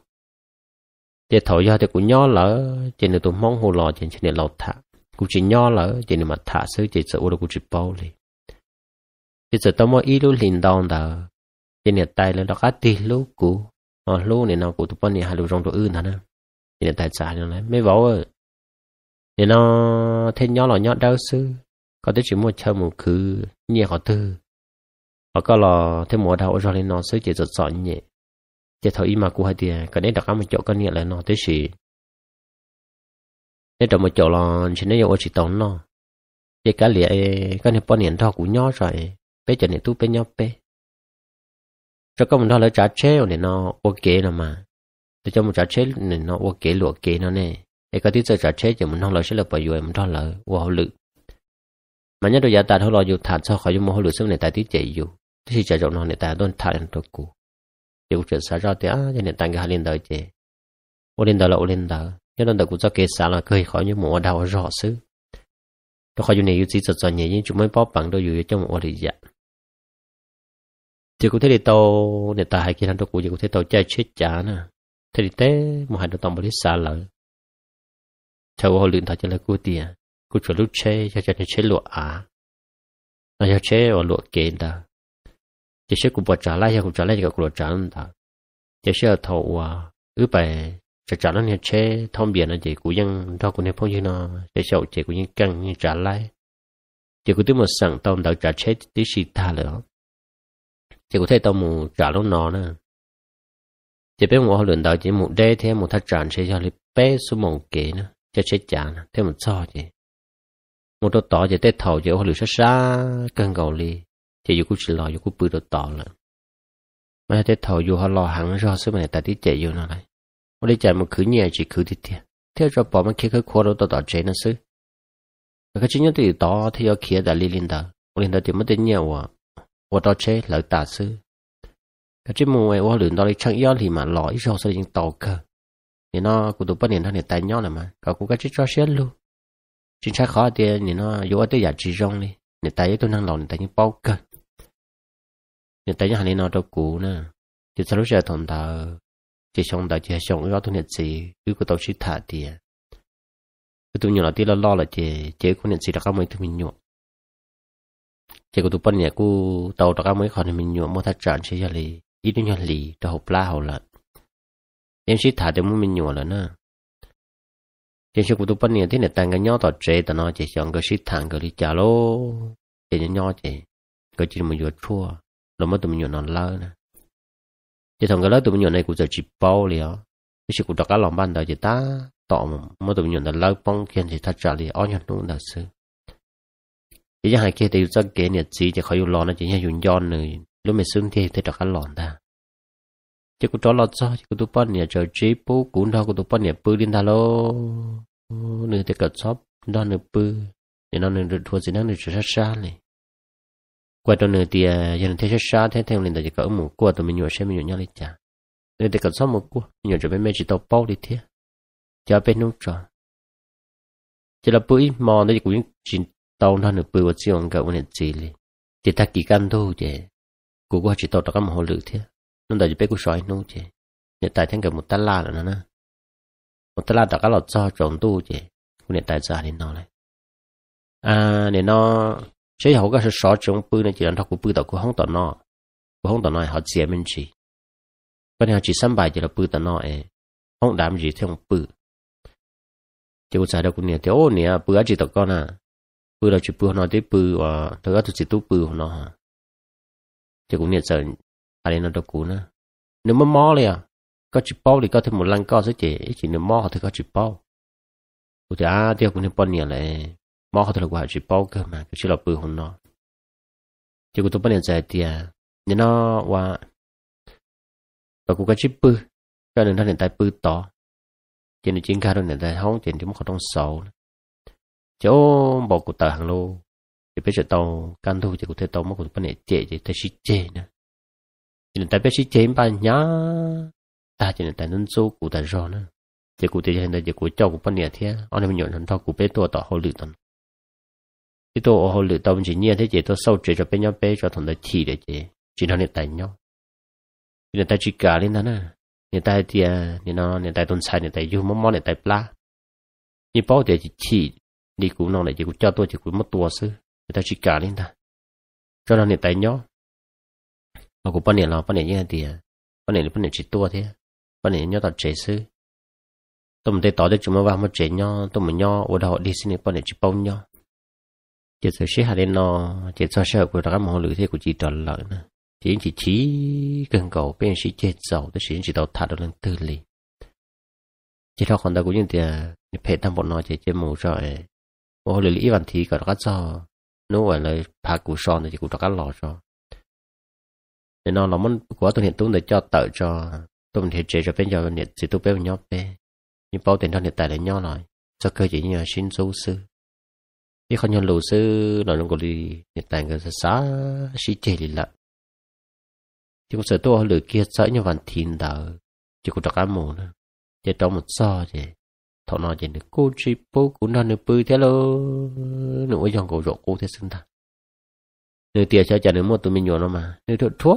thì thổi ra thì cũng nhớ lỡ chỉ nên tôi mong hồ lò chỉ nên lâu thả cũng chỉ nhớ lỡ chỉ nên mà thả xứ thì sợ ô đâu cũng chỉ bao liền chỉ sợ tôi mới ít lúc liền đòn đó chỉ nên tay lên đó cá tì lúc cũ mà lúc này nào cũng tôi bao nhiêu hai lúc rong tôi ươn thà nè chỉ nên tay xài nữa lấy mấy vỏ ơi nên nó thế nhỏ là nhỏ đau sư có thể chỉ một chơi một cứ nhẹ họ tư và có là thêm mùa đau rồi nên nó sẽ chỉ giật sợ nhẹ chỉ thấu ý mà cũng hay tiền cái đấy đặt ở một chỗ cái nhẹ là nó thế chỉ nên trong một chỗ là chỉ nên yêu chỉ tốn nó chỉ cái lìa cái này bao nhiêu đó cũng nhỏ rồi bây giờ này tu bây nhỏ bây cho có một đó là trả chế này nó ok rồi mà để cho một trả chế này nó ok luộc kế nó nè Eka tisa cha che je mun holo shela pa yue mun holo wo holo. Manya do ya ta holo yu ta cho khayu mo holo sem ne ta ti che yu. Ti si cha jong no ne ta don ta en to ku. Ye u che sa ra te a je ne tang ga halin da che. O lin da la o lin da. Ye don da ku cho ke sa la ke khayu yu mo da wo ro su. Do khayu ne yu ti cho cho nye yin chu mo pa pang do yu yu chong o li ya. Ti ku te li to ne ta hai ki han to ku ye ku te to cha che cha na. Te li te mo hai do tong bo li sa la cháu họ luyện thật là cô tiền cô chuẩn lúc chế cho cho chế lụa à nó cho chế và lụa kiện ta chế sẽ cũng bỏ trả lại cho cũng trả lại cho cũng trả lại ta chỉ chế thầu à ứ bài trả trả nó chế thông biển là nó chỉ cũng ยัง đó cũng nên phong như nó chế sẽ chỉ căng như trả lại chỉ cũng tiếng một sẵn tông đợi trả chế tí xì ta nữa chỉ có thể tông một trả lúc nó nữa chỉ biết một họ luyện đợi chỉ một đế thêm một thắt tràn chế cho lịch bé số mộng kế nữa cho chết chả, thế một cho chứ một đồ tỏ chỉ tết thầu chỉ ô lửa sát xa cân cầu li chỉ dù cũng chỉ lo dù cũng bự đồ tỏ là mà tết thầu dù họ lo hẳn rồi số mày tại tiết chạy vô nó này ô đi chạy một khử nhà chỉ khử tiết tiết thế rồi bỏ mà kia cái khoa đồ tỏ tỏ chế nó xứ cái chính nhất thì tỏ thì do kia đã li lên đó ô lên đó thì mất đến nhiều Hoa ô tỏ chế lợi tả xứ cái chính mùa ấy ô lửa đó đi chẳng yếu thì mà ít rồi sẽ đi tàu cơ nên nó cũng tụ bắt nên nó nên tay nhau là chỉ cho xét luôn chính xác khó thì nên nó vô tới giả chỉ rong đi nên tay tôi năng lòng tay những bao cân nên tay nhà đâu cũ nè thì sao lúc giờ thằng ta chỉ xong ta chỉ xong cái tôi nên gì cứ của tôi chỉ thì cứ tôi nhiều là tí lo lo là chỉ mấy thứ mình nhộn chỉ của tụ bắt nhà cô tàu đó các mấy khỏi mình nhộn mua thắt tràn ít nữa là lì đó hộp la hậu yamshi thate mu min nyuwa la na. Yamshi kutu pani yati ne tanga nyo to tre ta no che xiong ka shi thang ka li cha lo. Che nyo nyo che. cái chi mu yuwa chua. Lo ma tụi mình nyuwa non la na. Che thằng ka la tụi mình nyuwa này cũng za chỉ bao li ya. Yamshi kutu ka lòng bàn da che ta. Tọ ma tụi mình nyuwa na la bong kien che ta cha li o nyan nu da sư. Yamshi hai kia thì rất za ke ne chỉ che kha yu lo na che nyan yun yon nu. Lúc mình xương thì thấy được cái lòng ta chỉ có trò lo cho chỉ có tụi bọn nhà chơi chế bố cũng đâu có tụi bọn nhà bơi lên thà luôn nửa thì cất shop đó nửa bự để nó nửa thua gì nó nửa chờ sát xa này qua đó nửa thì à, giờ nửa thấy sát xa thế theo lên chỉ cỡ một cua tụi mình nhổ xem mình nhổ nhau lên chả nửa thì cất shop một cua nhổ cho bên mẹ chỉ tàu bao đi thế cho bên nút tròn chỉ là bơi bự mòn chỉ cũng chỉ tàu nó nửa bơi và chiều ông cậu nửa gì này thì ta kỳ căn thôi chứ cũng qua chỉ tàu đó các mà hồ lự thế nó đợi bé cú sói nung chè hiện tại thằng cái một tát la là một tát la đã cá cho trộn tu chè cú hiện tại ra đến nó này à nên nó chế hậu cái sói trộn bự này chỉ là thằng cú tao cú không tao nó cú tao nó họ chia mình chỉ còn họ chỉ sắm bài chỉ là bự tao nó ấy không gì theo bự chỉ có giải đâu cũng nhiều thế ô nè bự chỉ tao con à bự là chỉ bự nó tới bự và thứ đó chỉ tu bự nó chỉ cũng nhiều giờ ไรนั่กูนะนึกมันมอเลยอ่ะก็จิบเปอาเลยก็ทึงมันลังก็สิเจอ้จีนึกมอเขาถึงก็จิบเป้ากูจะอาเดียวกูนึกปนเนี่ยเลย มอเขาถึงกว่าจิบเป้าเกิดมาก็ชื่อเราปืนหุ่นเนาจีกูตัวปนเนี่ยใจเดียเนี่ยเนาว่าตัวกูก็จิบปืนก็หนึ่งท่านเดินตายปืนต่อเจนจริงค่ะเราเนี่ยแห้องเจนที่มันเขาต้องสาเจ้าบอกกูต่างโลกจะไปเจอตัวการทุกจะกูเทตัวมากกวาตัวปนเนี่ยเจจีเทชิเจนะ chỉ là biết chỉ chém ba nhá ta chỉ là ta nên số cụ ta rõ nữa chỉ cụ thể hiện tại chỉ cụ cho cụ phân nhiệt thế anh em nhận thằng thao cụ bé tua tỏ hồ lự tần cái tua hồ lự tông chỉ nhiên thế chỉ tôi sâu chỉ cho bên nhau bé cho thằng đó chỉ để chỉ chỉ nó nhiệt tại nhau người ta chỉ cả lên đó nè người ta thì à, người nó người ta tuần sai người ta yêu mắm món người ta pla như bao thì chỉ chỉ đi cụ nó này chỉ cụ cho tôi chỉ cụ mất tua sư người ta chỉ cả lên đó cho nó nhiệt tại nhau nó cũng bao nhiêu là bao nhiêu như thế bao nhiêu bao nhiêu chỉ tua thế bao nhiêu nhau tập chế sư tôi mình thấy tỏ được chúng nó vào một chế nho tôi mình nho ở đâu đi xin bao nhiêu chỉ bông nho chỉ sợ sẽ hà đến nó chỉ sợ sợ của các món lưỡi thế của chỉ tròn lợi nữa chỉ chỉ chỉ cần cầu bên sĩ chết giàu tới sĩ chỉ đầu thả được lên tư lì chỉ thao còn ta cũng như thế à, phải tâm bọn nó chỉ chỉ mù rồi ô lưỡi ý văn thì còn các sao nếu vậy là phá củ son thì cũng có các lò cho nên nó là món của tôi hiện tôi để cho tự cho tôi hiện chế cho bên giờ hiện chỉ tôi bên nhau bé nhưng bao tiền đó hiện tại là nhau rồi cho cơ chỉ như xin số sư khi không nhận lù sư là nó còn đi hiện tại người xã sĩ chế đi lại chỉ có sợ tôi lừa kia sợ như vạn thiên đạo chỉ có đặc ám mù nữa chỉ trong một so chứ thọ nói chỉ được cô chỉ bố cũng đang được bơi thế luôn nữa dòng cổ rộ cô thế sinh ta นเตียชาจันในมตุมิโยนมานึ่ทั่ว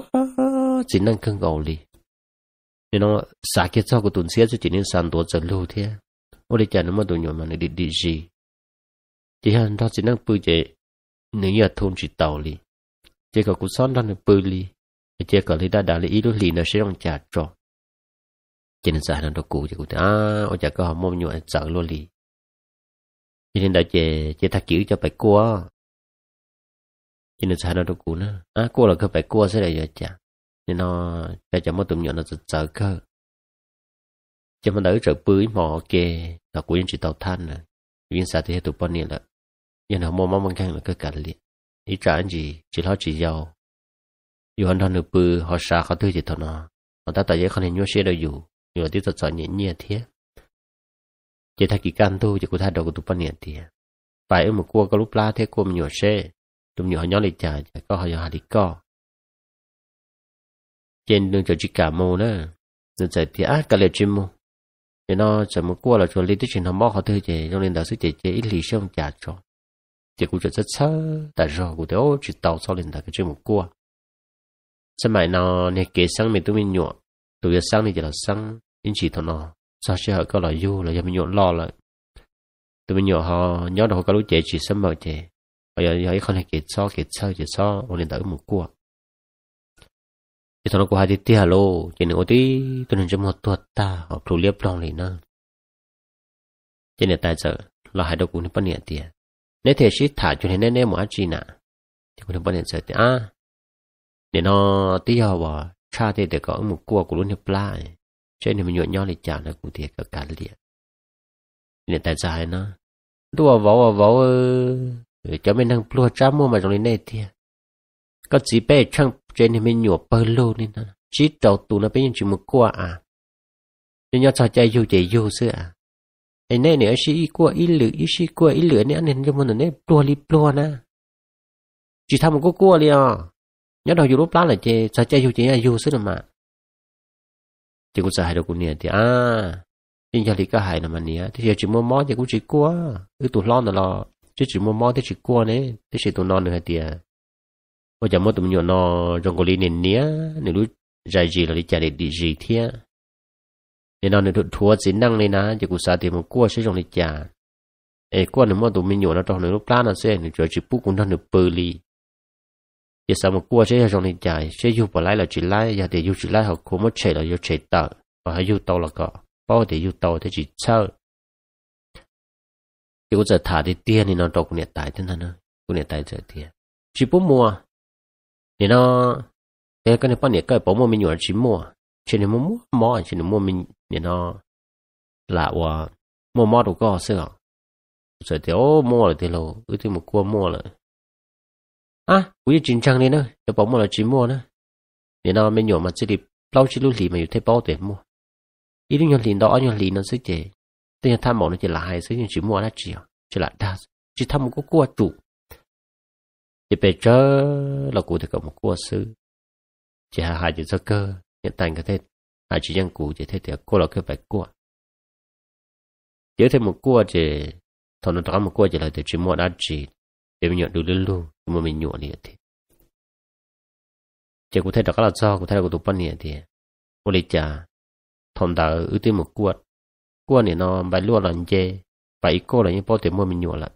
จินนั่งเครื่องเกาหลีนี่น้องสาเกตชอบกุตุนเสียสุจินนี่สันตัวจะรู้เท่าโอ้ดิจันในมตุโยนมาในดิดีจีจีฮันทอจินนั่งปืนเจเนื้อยทุนจิตเตาลีเจกับกุซ้อนทอนปืนลีเจกับลีด้าดาลีอีลุลีน่ะเชื่องจ่าจอจินนั่งสานันตกูจะกูอ้าโอ้จักก็หอมมุ่งโยนจากลุลีจินนั่งเจเจทักกิ้วจะไปกัว nên sao nó cũng nó à cua là cơ phải cua sẽ là giờ chả nên nó phải chả mất tụm nhỏ nó sợ cơ cho mình đỡ trợ bưới mò kê là của chỉ tàu than nè viên xã thì hết tụi bọn là nhưng nó mua mắm ăn là cơ cả liền ý trả anh gì chỉ lo chỉ giàu dù anh thằng nửa bư họ xa họ tươi chỉ thằng nó họ ta tại giấy không nên nhua xe đâu dù nhưng mà tiếp tục sợ nhẹ nhẹ chỉ thay kỳ can tu chỉ có thay đồ của tụi bọn nè phải ở một cua lúc la thế cua mình nhua xe tum nyo hanyong lịch trả, cha ko hayo ha li ko trên đường cho chị cả mô nữa nên sẽ thì át cả lệ chim mô cho nó chẳng một qua là cho lý tới chuyện hầm bó họ thư chế cho nên đã sức chế chế ít lý sông trả cho thì cũng chuyện rất sơ tại rồi cũng thế ô chỉ tàu sau lên đã cái chuyện một qua sau mày nó nè kế sang mình tụi mình nhọ tụi mình sang thì chỉ là sang in chỉ thằng nó sao sẽ hỏi có là du là do mình nhọ lo lại tụi mình nhọ họ nhớ được cái lúc chế chỉ sớm mở chế giờ ya ya ikon kiệt cho kiệt cho ke cho o le da mu ku thì nó có hai tí tí hà lô chỉ nếu tí tôi nên chấm một tuột ta học thủ liếp lòng lì nó chỉ nên tại giờ là hai đầu cũng nên bắt nhẹ tiền nếu thế chỉ thả cho nên nên nên mà nè. thì cũng nên bắt nhẹ giờ thì à để nó tí hà bỏ cha thì để có một cua của luôn hiệp lại cho nên mình nhộn nhau để trả lại cụ thể cả cả liền nên tại giờ nó đua vào vào จะไม่นั่งปลัวจ้ามัวมาตรงนี้แน่เทียก็สีเป้ช่างเจนีไม่หยวเปิดโลนี่นะชีเตาตูนะเป็นยังชิมกัวอ่ะยังยอดใจอยู่ใจอยู่เสื้อไอ้เน่เนี่ยชีกัวอีหลืออีชีกัวอีเหลือเนี่ยเนี่ยจะมันเนี่ยปลัวรีปลัวนะจีทำมันก็กลัวเลยอ่ะยัดเราอยู่รูปร่างเลยเจใจใจอยู่ใจอยู่เสื้อมาจีกูจะให้เรากูเนี่ยที่อ่ายิ่งยาลิก็หายนะมันเนี่ยที่จาจีมัวมอดจงกูจีกัวอือตัวร้อนตลอด chứ chỉ mua mò thế chỉ cua nè thế chỉ tụi nó nữa tiệt bây giờ mua tụi nhỏ nó trong lì nền nia nếu lúc dài gì là đi chả để đi gì thế nên nó nếu tụi thua chỉ năng lên ná chỉ cụ sao thì một cua sẽ trong lì chả ê cua nếu mua tụi mình nhỏ nó trong nếu lúc plan nó sẽ nếu chơi chỉ bút cũng nó được bơi li giờ sao một cua sẽ trong lì chả sẽ dùng bỏ lại là chỉ lại giờ để dùng chỉ lại họ cũng mất chạy là dùng chạy tờ và họ dùng tàu là có bao để dùng tàu thì chỉ chơi thì có giờ thả đi tiền thì nó trọc cũng nhiệt tải thế nào nữa cũng nhiệt tải giờ tiền chỉ bố mua thì nó thế cái này bao nhiêu cái bố mua mình nhồi chín mua chỉ nên mua mua mua chỉ nên mua mình thì nó là wa mua mua đồ có sữa rồi thì ô mua rồi thì lô ư thì một cua mua rồi à quý chính trang đi nữa cho bố mua là chín mua nữa thì nó mình nhồi mà chỉ đi lâu chỉ lúc lì mà yêu thấy bao tiền mua ít nhiều lì đó nhiều lì nó sẽ chế tuy nhiên tham mộ nó chỉ là hai thứ nhưng chỉ mua nó chỉ chỉ là đa chỉ tham một cái cua chủ chỉ bây giờ là cụ thể có một cua sư chỉ hai hai chữ sơ cơ hiện tại có thể hai chữ nhân cụ chỉ thế thì cô là cái phải cua chỉ thêm một cua thì thằng nó đó một cua chỉ là để chỉ mua đã chỉ để mình nhận được lên luôn mà mình nhuộn thì thì chỉ cụ thể đó là do cụ thể là cụ tụ bắn thì cụ lý trả thằng đó ưu tiên một cua cua này nó bài lúa lần chê bài cô là những bao tiền mua mình nhiều lắm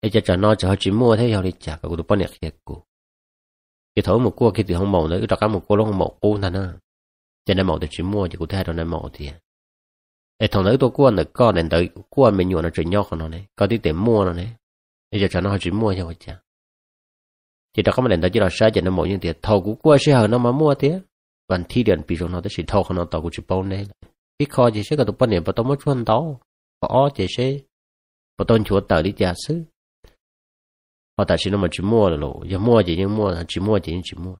ai chả chả nó chả chỉ mua thế giờ đi chả cái cụ tụi bọn nhạc kia cái thấu một cua kia thì không màu nữa cái cả một cua nó không màu cua thà nữa cho nên màu thì chỉ mua chỉ cụ thay rồi nên màu thì ai thằng đấy tôi cua nữa có đến tới cua mình nhiều là chỉ nhau của nó này có tí tiền mua nó này ai chả chả nó chỉ mua cho chả chỉ đó có mà đến tới chỉ là sai cho nên màu như thế thầu của cua sẽ hở nó mà mua thế còn thi bị chúng nó tới chỉ thầu của nó tàu chỉ bao này ít khó chỉ sẽ có tụi niệm và tôi mất phân tố họ ó chỉ sẽ và tôi chúa tờ đi giả sứ họ ta chỉ mà chỉ mua là lộ giờ mua chỉ nhưng mua chỉ mua chỉ nhưng chỉ mua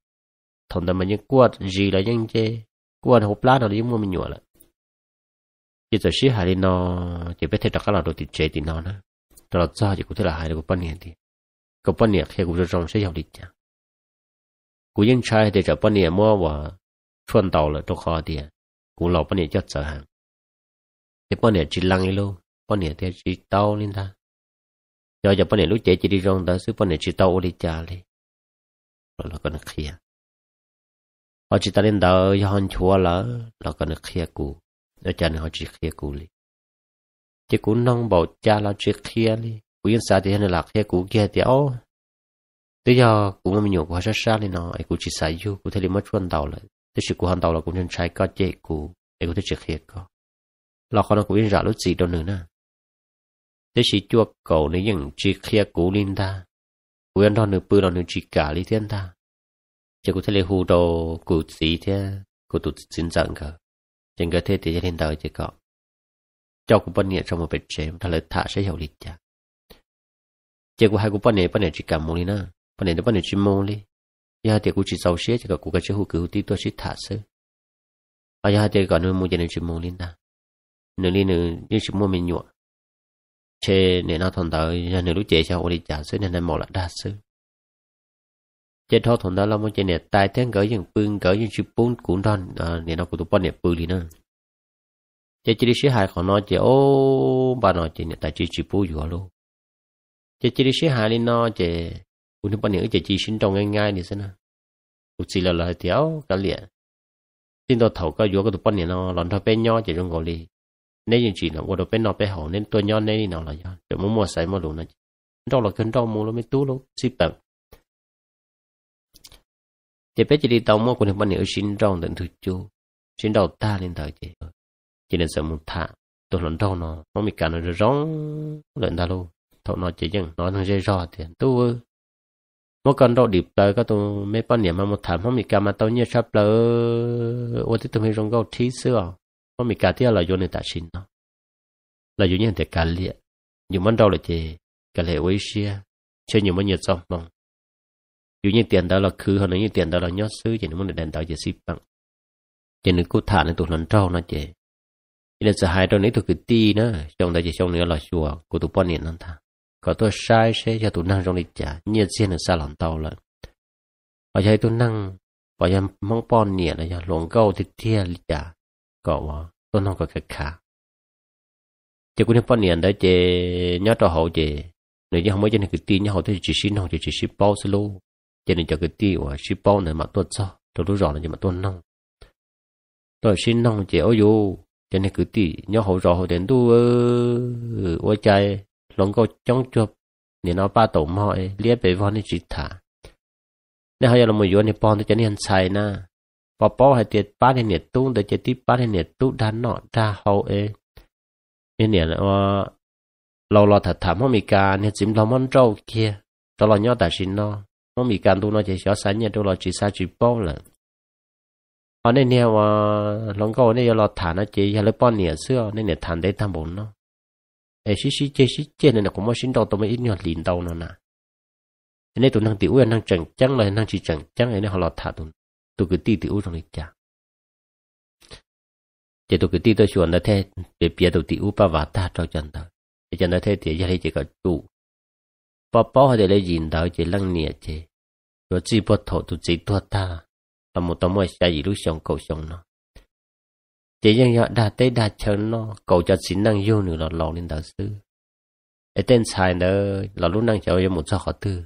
thằng ta mà những quạt gì là những chê quạt hộp lá nào đi mua mình nhựa lại chỉ giờ xí hai nó chỉ biết thấy đặc nào đồ thịt chế thì nó nữa đó là sao chỉ có thể là hai đồ bận niệm thì có bận niệm thì cũng rất trong sẽ giàu đi chả cũng những trai thì chả bận niệm mua và chuẩn tàu là đồ khó tiền cũng lọ bọn này cho sợ hàng thì bọn này chỉ lăng luôn bọn này thì chỉ tao lên ta do cho bọn này lúc chạy chỉ đi rong ta xứ bọn này chỉ tao đi cha đi rồi là con khía họ chỉ ta lên đợi cho hòn chúa là là con khía cụ nó cha họ chỉ khía cụ đi chỉ cụ nông bảo cha là chỉ khía đi cụ yên xa thì hắn là khía cụ kia thì bây giờ cũng mình nhiều quá rất xa lên nó ấy cụ chỉ xài du cụ thấy đi mất tàu lại ตชิกูฮันตอลกูจนใช้ก็เจกูเอกูตชิกเฮียก็เราคนกูยินรารู้สีตัวหนึ่งนะตชิจวกกาในยังจีเคลียกูลินตากูยันทอนหนึ่งปืนเราหนึ่งจีกาลิเทียนตาเจะกูทะเลฮูโดกูสีเทียกูตุดสินจังก็จังกะเทติจะเหนตาเจะก็เจ้ากูปนเนี่ยชมาเป็นเจมทะเลถ่าใช้เฮาลิจ้าเจ้ากูให้กูปนเนี่ยปนเนี่ยจิกามูลินะปนเนี่ยจะปนเนี่ยจีมูลี ya te kuchi sau she te ka kuka che hu ku ti to shi tha se a ya te ka nu mu je ne chi mu lin da ne li ne ye chi mu min nyu che ne na thon da ya ne lu che cha o li cha se ne na mo la da se che tho thon da la mo che tai ten ga yin pung ga yin chi pung kun don ne na ku tu pa ne pu li na che chi shi hai ko no che o ba no che ne ta chi chi pu yu lo che chi shi hai li no che คุณปนเอจะจีชินตรงง่ายๆนี่ซะนะอุจิละละเดียวกะเลียซึ่งตัวเถาก็ยัวก็ตัวปนเนี่ยเนาะหลอนทอเป็นย่อจะจงกอลีเนี่ยยังจีเนาะว่าตัวเป็นนอไปหอเนี่ยตัวย่อเนี่ยนี่เนาะละย่อจะมั่วๆใส่มาหลุนะดอกละขึ้นดอกมูแล้วไม่ตู้แล้วสิแบบจะเป็นจะดีตองมั่วคุณปนเอชินตรงเดินถูกจูชินดอกตาเล่นเถาจีจีเนี่ยสมุทถะตัวหลอนดอกเนาะมันมีการร้องเล่นตาลูเถาเนาะจียังเนาะทั้งใจรอเตียนตู้มกันดอดิบเลยก็ตัวไม่ป้อนเนี่ยมาหมดถามเพราะมีการมาตัวเนี่ยชอบเลยวันที่ตัวมีรงก็ที่เสื้อเพราะมีการที่เราโยนในตาชินเนาะเราอยู่เนี่ยแต่การเลี้ยอยู่มันเราเลยเจกันเลยไว้เชียเชื่ออยู่มันเนี่ยจอมมองอยู่เนี่ยเตียนดาวเราคือเขาเนี่ยเตียนดาวเราย่อซื้ออย่างนี้มันเดินดาวจะสิบปังอย่างนึงกูถ่านในตัวหลันเจ้านะเจยังจะหายตอนนี้ตัวคือตีนะจงได้จะจงเนื้อเราชัวกูตัวป้อนเนี่ยนั่นท่าก็ตัวชายเช่จะตุนั่งรงลิจ่าเนียเซียนซาหลอนเตาละพอใช้ตุนั่งพอยังมังป้อนเนี่ยนะยะหลงเก้าติเทียลิจ่าก็ว่าตัวน้องก็กระขาจะกูเนี่ยป้อนเนี่ยได้เจยอดต่อหาเจเนี่ยยังไม่เจนี่คือตีเนี่ยเขาที่จีชินเขาจีชิป้าสลูเจนี่จะคือตีว่าชิป้าเนี่ยมาตัวซ้อตัวรู้รอเนี่ยมาตัวน้องตัวชินน้องเจโอ้ยูเจนี่คือตีเนี่ยเขารอเขาเดินดูเออว่าใจ龙够将着你那把头毛诶，你别往你去打。你还要那么远，你帮着叫你很菜呢。宝宝还得八天年都的，这第八天年都他那他好诶。一年我老老太太莫米干，你怎老么着急？到了鸟大心咯，莫米干都那些小三年都老去啥去包了。ở nên nè và lòng cầu nên là thả nó chỉ là bao nhiêu xưa nên là thả đấy tham bốn nó ai xí xí chê xí chê này là cũng mới xin đầu tao mới ít nhọt liền đầu nó nè nên tụi năng tiểu năng chẳng chẳng là năng chỉ chẳng chẳng ấy họ lọt thả tụi tụi cứ ti tiểu trong lịch cha chỉ tụi cứ ti tôi chuẩn là thế để bịa tụi tiểu ba vả ta cho chân tao chân tao thế thì giờ đây chỉ có tụ bỏ bỏ họ để lấy nhìn chỉ lăng nhẹ chỉ rồi chỉ bỏ thổ tụi chỉ thua ta là một tấm mày sai gì chỉ rằng họ đã tê đã chấn nó cầu cho xin năng yêu nữa là lòng lên đạo sư ở tên sai nữa là lúc năng cháu yêu một do họ tư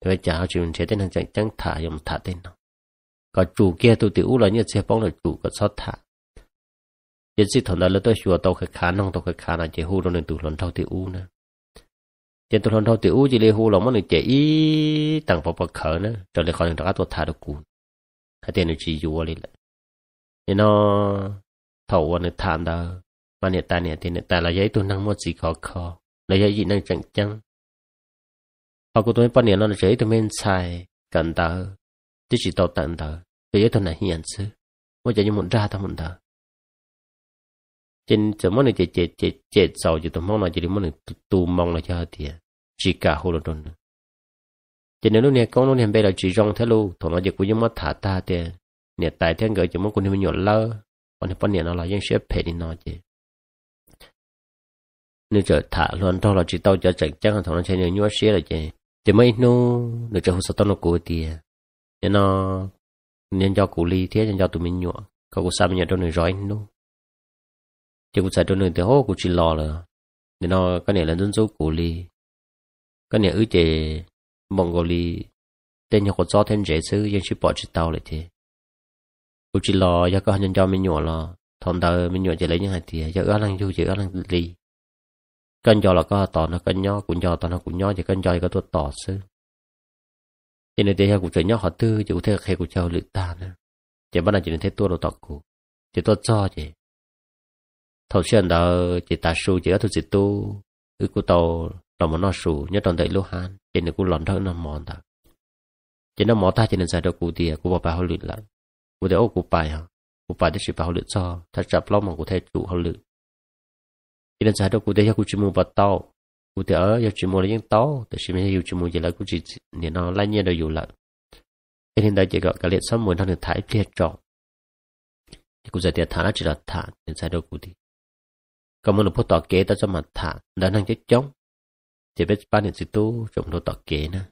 thì bây giờ chuyện mình chế tên năng chẳng chẳng thả dùng thả tên nó có chủ kia tôi tiểu là như xe bóng là chủ có sót thả chỉ sĩ thằng đó là tôi chùa tàu khai khá nông tàu khai khá là chế hú đó nên tụi lần thâu tiểu nữa chế tụi lần thâu tiểu chỉ lấy hú lòng món này chế ý tặng vào bậc khởi nè, rồi lấy khỏi những đó tôi thả được cuốn hãy tên được chỉ dù lên lại nên nó thầu anh nửa thảm đó mà nửa ta nửa thì nửa ta là giấy tôi năng mua gì khó khó là giấy gì năng chẳng chăng họ của tôi bắt nửa nó là giấy tôi men xài cần tờ chứ chỉ tàu tận tờ thì giấy tôi này hiện chứ mà giờ như muốn ra ta muốn tờ trên chỗ món này chết chết chết chết sau chỉ tôi mong là chỉ đi món này tu mong là cho thì chỉ cả hồ lộn rồi cho nên nè con nó nè bây giờ chỉ rong thế luôn thằng nó giờ cũng như mất thả ta thì nè tại thế người chỉ muốn cũng như nhỏ lơ วันนี้ปนเนี่ยเรายังเชื่อเพดินนอจีนึกจะถ่าล้วนท่อเราจีเต้าจะจังจังของเราใช้เนื้อยัวเสียเลยจีจะไม่นู้นึกจะหุ่นสตอนกูเตียเนี่ยนอเนี่ยจะกูรีเทียจะตัวมันยัวเขากูซ้ำเนี่ยตัวหนึ่งร้อยนู้จะกูใส่ตัวหนึ่งเดี๋ยวกูจีรอเลยเนี่ยนอก็เนี่ยแล้วจนสู้กูรีก็เนี่ยอือเจมองโกลีเต้นยังกูจ้อเทนเจซื้อยังชิปปอดจีเต้าเลยจี u chỉ lo cho có nhân cho mình nhỏ lo thon đời mình nhỏ chỉ lấy những hạt thì cho ớt lăng du chỉ ớt lăng lì cân cho là có tỏ nó cân nhỏ cũng cho tỏ nó cũng nhỏ chỉ cân cho có tôi tỏ sư cho nên thế cũng chơi nhỏ họ tư chỉ thế khi cũng chơi lựa ta chỉ bắt đầu chỉ nên thế tôi đồ tỏ cụ chỉ tôi cho chỉ thầu xuyên đó chỉ ta su chỉ ở tôi tu cứ cụ tàu là một nó su nhất toàn đại han chỉ nên cụ lòn thơ nó mòn ta chỉ nó mỏ ta chỉ nên giải được cụ tiền cụ bảo bảo họ lựa lại 我得我古拜哈，古拜的是把好了做，他找不到嘛，我太主好了。一旦在到古得要古只木把刀，古得二要只木了用刀，但是没有只木也来古只你那来年都有了。一天大姐个个列三门他的台列照，古在点谈了只了谈，你在到古的。咁我哋鋪度幾多隻物壇，兩兩隻鐘，特別班人至都仲到度幾呢？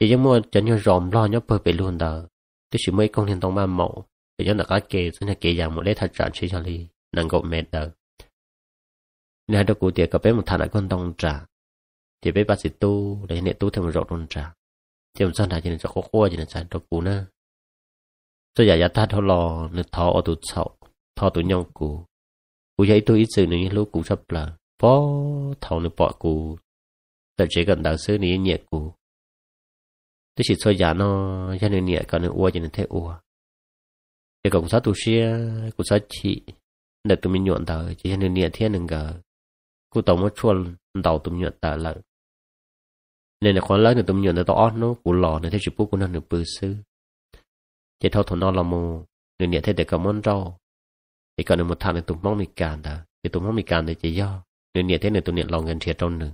而家我真要容唔落，一杯俾亂到，tôi chỉ mới công thiên tông ba mẫu để cho nó có kê cho nó kê rằng một lễ thật trạng chỉ cho đi nàng gộp mệt đờ nên đó cụ tiệc có bé một thằng lại con tông trả thì bé bác sĩ tu để nè tu thêm một rộ tông trả thì một sân này chỉ là cho khó khô chỉ là sản cho cụ nữa tôi giả giả ta lò nên thọ ở tụt sậu thọ tụt nhau cụ cụ giấy tôi ít sự nữa lúc cụ sắp là bó thầu nữa bỏ cụ tôi chỉ cần đạo sư này nhẹ cụ ไม่ชิดโซยานอยันเนี่ยกัอนเนื้ออวยันเทอัวเด็กกุศลตุเชียกุศลชีเด็กตุมหยวนตาจะยันเนี่ยเทียนึงก็กูต้องมาชวนดาวตุมหยวนตาเลยเนี่ยในคนแรกเนี่ยตุมหยวนตาต้อนนู้กูหล่อในเทศชิบุกุนันหนึ่งปื้ซื้อจะเท่าถนอละโมูเนี่ยเทเด็กกับมันเราเด็กก่อนเนื้อมาทานในตุ้มม้องมีการตาเด็กตุ้มม้องมีการในจะย่อเนี่ยเทเนี่ยตุ้มเนี่ยลองเงินเทียตรงหนึ่ง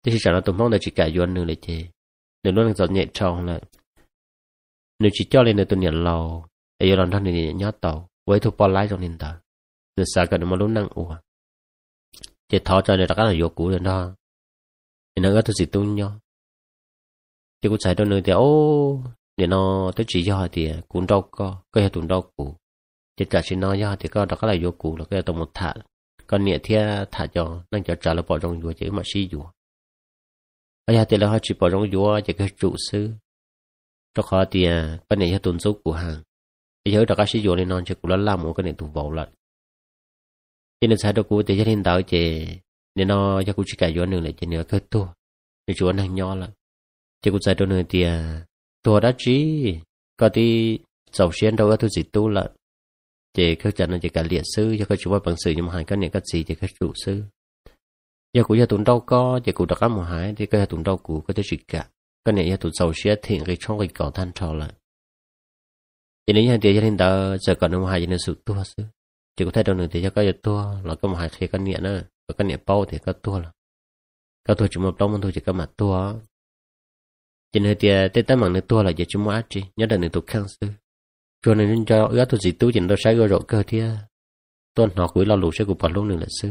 ที่ชิจาระตุ้มม้องในจิกายวนหนึ่งเลยเจ nếu nó đang giọt nhẹ tròn là nếu chỉ cho lên được nhận lò ấy giờ đòn thân thì nhớ tàu với thu bỏ lái trong nền tờ giờ xa gần mà lúc năng ủa chỉ thọ cho nên là cái vô cũ rồi đó thì nó có thứ tung nhau chỉ cũng xài đâu nữa thì ô để nó chỉ do thì cũng đâu có cái hệ tụng đâu cũ chỉ trả chỉ nó do thì có đó cái vô cũ là cái tổng một thả con nhẹ thia thả cho đang cho trả là bỏ trong chùa chỉ mà si chùa ai thì là họ chỉ bảo rong vua và cái trụ sư trong khó thì à, bên này tôn giáo của hàng bây giờ đã sử dụng lên non cho là một cái này tụ vào lại cho nên sao đó cũng thì cho chế nên nó cho cũng chỉ cả vua nữa lại chỉ cái tua nên chúa năng nhỏ lại chỉ cũng sao đó nữa thì à, tua đã chỉ có thì giàu xuyên đâu có thứ gì tu lại chỉ các trận là chỉ cả liệt sư cho các chúa bằng sự nhưng mà hai cái này các gì thì các trụ sư giờ cụ giờ tụi đâu có giờ cụ đặc cá mùa hải thì cái tụi đâu cụ có thể gì cả cái này giờ tụi giàu sẽ thiện cái trong cái cầu than trò lại cho nên giờ thì gia đình ta giờ còn mùa hải cho nên sự tua chứ chỉ có thể đâu nữa thì cho cái giờ tua là cái mùa hải khi cái niệm nữa và cái niệm bao thì cái tua là cái tua chúng một đông thôi chỉ cái mặt tua cho nên thì tết à, tám mạng nữa tua là giờ chúng mua chi nhớ là người tụi khang sư cho nên cho ước tụi gì tu chỉ nó sẽ gọi rộ cơ thì tuần họ cuối lo lụt sẽ của bỏ luôn nữa là sư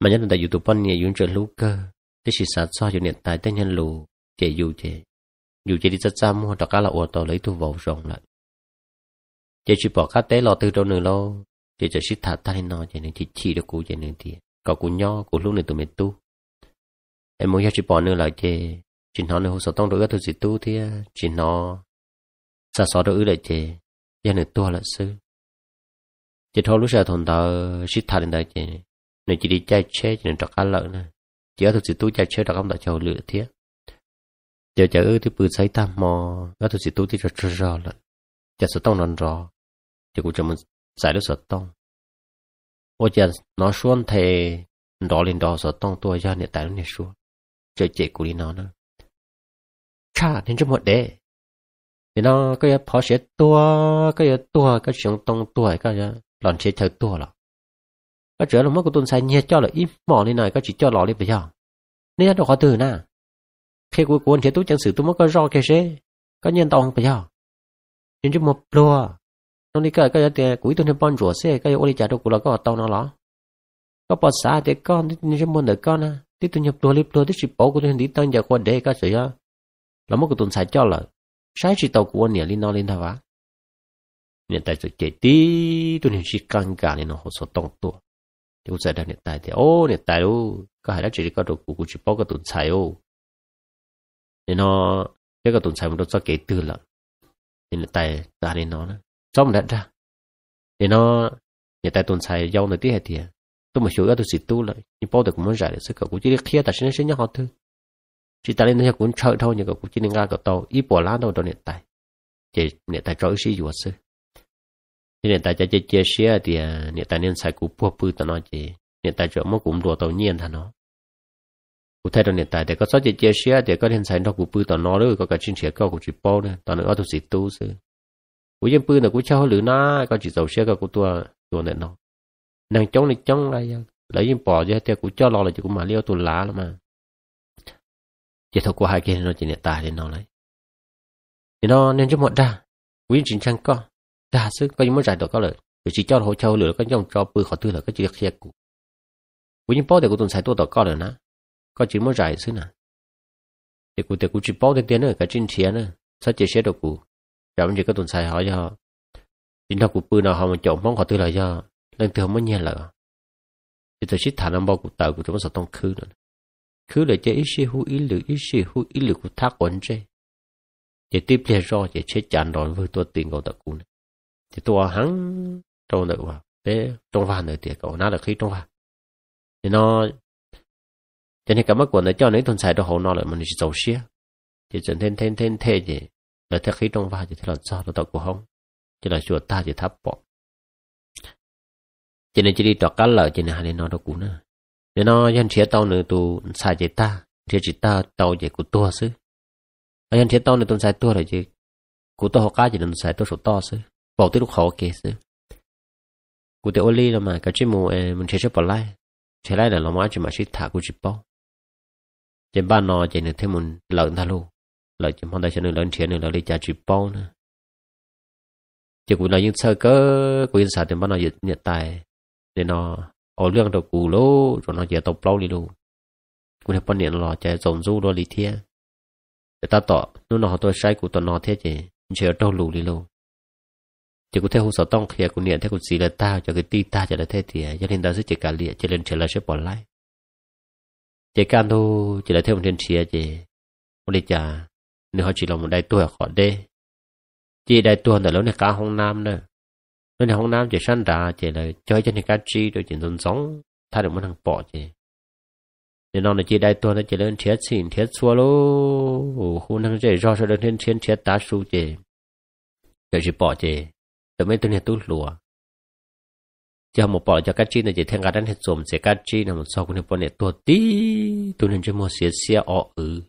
mà nhất là tại youtube bọn nhẹ yun trở lũ cơ thế chỉ sát so cho nền tài tên nhân lù chế dù chế dù chế đi rất xa mua tất cả là ô tô lấy thu vào rộng lại chế chỉ bỏ cá tế lo từ đâu nữa lo chế chỉ xích thả tay nó chế nên chỉ chỉ được cú chế nên thì có cú nho cú lúc này tụi mình tu em muốn cho chỉ bỏ nữa lại chế chỉ nó nữa số tông được thứ gì tu thì chỉ nó xa xó được lại chế giờ nữa tu là sư chế thôi lúc sau thằng tao xích thả lên đây chế nên chỉ đi chạy chế nên trọc cá lợn này chỉ ở thực sự tu chạy chế đó không đã chầu lửa thiết giờ chợ ư thì bự say tam mò ở thực sự tu thì rất rõ lợn chợ sợ tông nón rõ chỉ cũng cho mình giải được sợ tông ô chợ nó xuống thề đó lên đó sợ tông tôi ra nên tại nó nên xuống chợ chế cũng đi nó nữa cha nên trong một đề thì nó cái phó sẽ tua cái tua cái chuyện tông tua cái lòn chế theo tua rồi ก็เจอลงมากูตุนใส่เนี่ยจ่อเลยอีหมอนี่หน่อยก็จีจ่อหล่อเลยไปย่อเนี่ยดอกขอตื่นน่ะเคกูกวนเทตุจังสือตุ้มก็รอเคเชก็เย็นตองไปย่อยังจะมาปลัวตรงนี้ก็ก็จะเตะกูตุนให้ปอนจัวเซ่ก็ยังโอริจ่าดูกูแล้วก็ตองนั่งหรอก็ปอดสาเตะก้อนนี่จะมันเด็กก้อนนะที่ตุนยับปลัวรีบปลัวที่จีบโอ้กูตุนดีตั้งจากคนเด็กก็เสียแล้วมันกูตุนใส่จ่อเลยใช้จีตอกวนเนี่ยลินนอลินทาวะเนี่ยแต่จะเจตีตุนเห็นชีกังกาเนี่ยน้องหัวสตองตัว你我在那年代的哦，年代喽，个海南这里个都姑姑去包个炖菜哦，然后这个炖菜我们都做给多了，年代哪里呢？做不了的，然后年代炖菜要那点点，都没学要都是多了，你包的我们热的这个估计的黑，但是那生意好多，只带那些滚炒炒那个估计的那个刀一波拉到到年代，这年代早些有事。nên ta chơi chơi xe thì à, nên ta nên xài cú bùa bự tao nói chứ nên ta chỗ mất cũng đồ tao nhiên thằng nó cụ thể là nên ta để có số chơi chơi xe thì có nên xài nó cú bự tao nói rồi có cái chuyên xe có của chỉ bao nữa tao nói ở tu tu sư cú yên bự là cú cháu lửa na có chỉ dầu xe có cú tua đồ này nó nàng chống này chống lại lấy dân bỏ ra thì cú cho lo là chỉ cú mà liêu tu lá mà chỉ thôi cú hai kia nó chỉ nên ta để nó lấy nên nó nên cho một ra quý trình trang co ra sức có những món giải đồ có lợi rồi chỉ cho hỗ trợ lửa có dòng cho bư khỏi tư là có chỉ khía cụ với những bao để của tuần sai tôi đó có lợi nè có chỉ món giải xứ nè để cụ để cụ chỉ bao tiền tiền nữa cái chuyện tiền nữa sao chỉ sẽ đồ cụ rồi chỉ có tuần sai họ cho chính là cụ bư nào họ mà chọn món khỏi tư là cho nên từ không muốn nhẹ là thì tôi chỉ thả năm bao cụ tàu của chúng sẽ tông khứ nữa khứ là chế ít sĩ hú ít lực ít sĩ hú ít lực của thác quấn chế để tiếp theo do để chế chán rồi với tôi tiền cầu tập cụ này thì tua hắn trâu nữ vào thế trung van nữ thì cậu nó là khí trung van thì nó cho nên cái mắt của nó cho nên thôn xài đồ hậu nó lại mình dầu xia thì chuẩn thêm thêm thêm thế gì là theo khí trung vai thì là sao nó tạo của không chỉ là chùa ta thì tháp bỏ cho nên chỉ đi trọt cá lợ cho nên hai nó đâu cũ nữa nên nó dân chia tàu nữ tu xài chỉ ta chia chỉ ta tàu chỉ của tua xứ anh chia tàu nữ tu xài tua là chỉ của tao họ cá chỉ nên xài tao số to xứ bảo tôi lúc khó kì sư cụ thể ô li là cái chuyện mù ờ, mình chơi chơi bỏ lại chơi lại là nó mà chỉ mà chỉ thả cụ chỉ bao chỉ ba nó chỉ nữa thêm mình lợn ta luôn lợn chỉ mong ta chơi nữa lợn chơi nữa lợn đi trả bao nữa chỉ cụ nói những sơ cơ cụ yên sợ thì ba nó nhiệt nhiệt tài để nó lương đầu cụ lô rồi nó giờ tộc lâu đi luôn cụ thể bọn điện lò chạy dồn du đôi lý thiên để ta tỏ nó nó tôi sai cụ tuần nó thế chứ chơi đâu lù đi luôn chỉ có thể hôn sở tông khía của niệm thế cũng gì là tao cho cái ti ta cho là thế thì cho nên ta sẽ chỉ cả liệt cho nên trở lại sẽ bỏ lại chỉ can thôi chỉ là thêm một thiên chia chỉ một đi chả nếu họ chỉ là một đại tuổi họ đê chỉ đại tuổi là lớn này cả hông nam nữa nên hông nam chỉ sanh ra chỉ là chơi cho nên cá chi rồi chỉ dùng sống thay được một thằng bỏ chỉ nên nó là chỉ đại tuổi nó chỉ lên chết xin chết xua lô khu năng chỉ do sẽ thiên trên chết tá su chỉ chỉ bỏ chỉ tụi mấy tuần hẹt tu lùa giờ một bỏ cho các chi này chỉ thằng gà đan hết rồi sẽ các chi này một sau cũng bỏ nẹt tua tí tuần hẹt cho mua xe xe ở ừ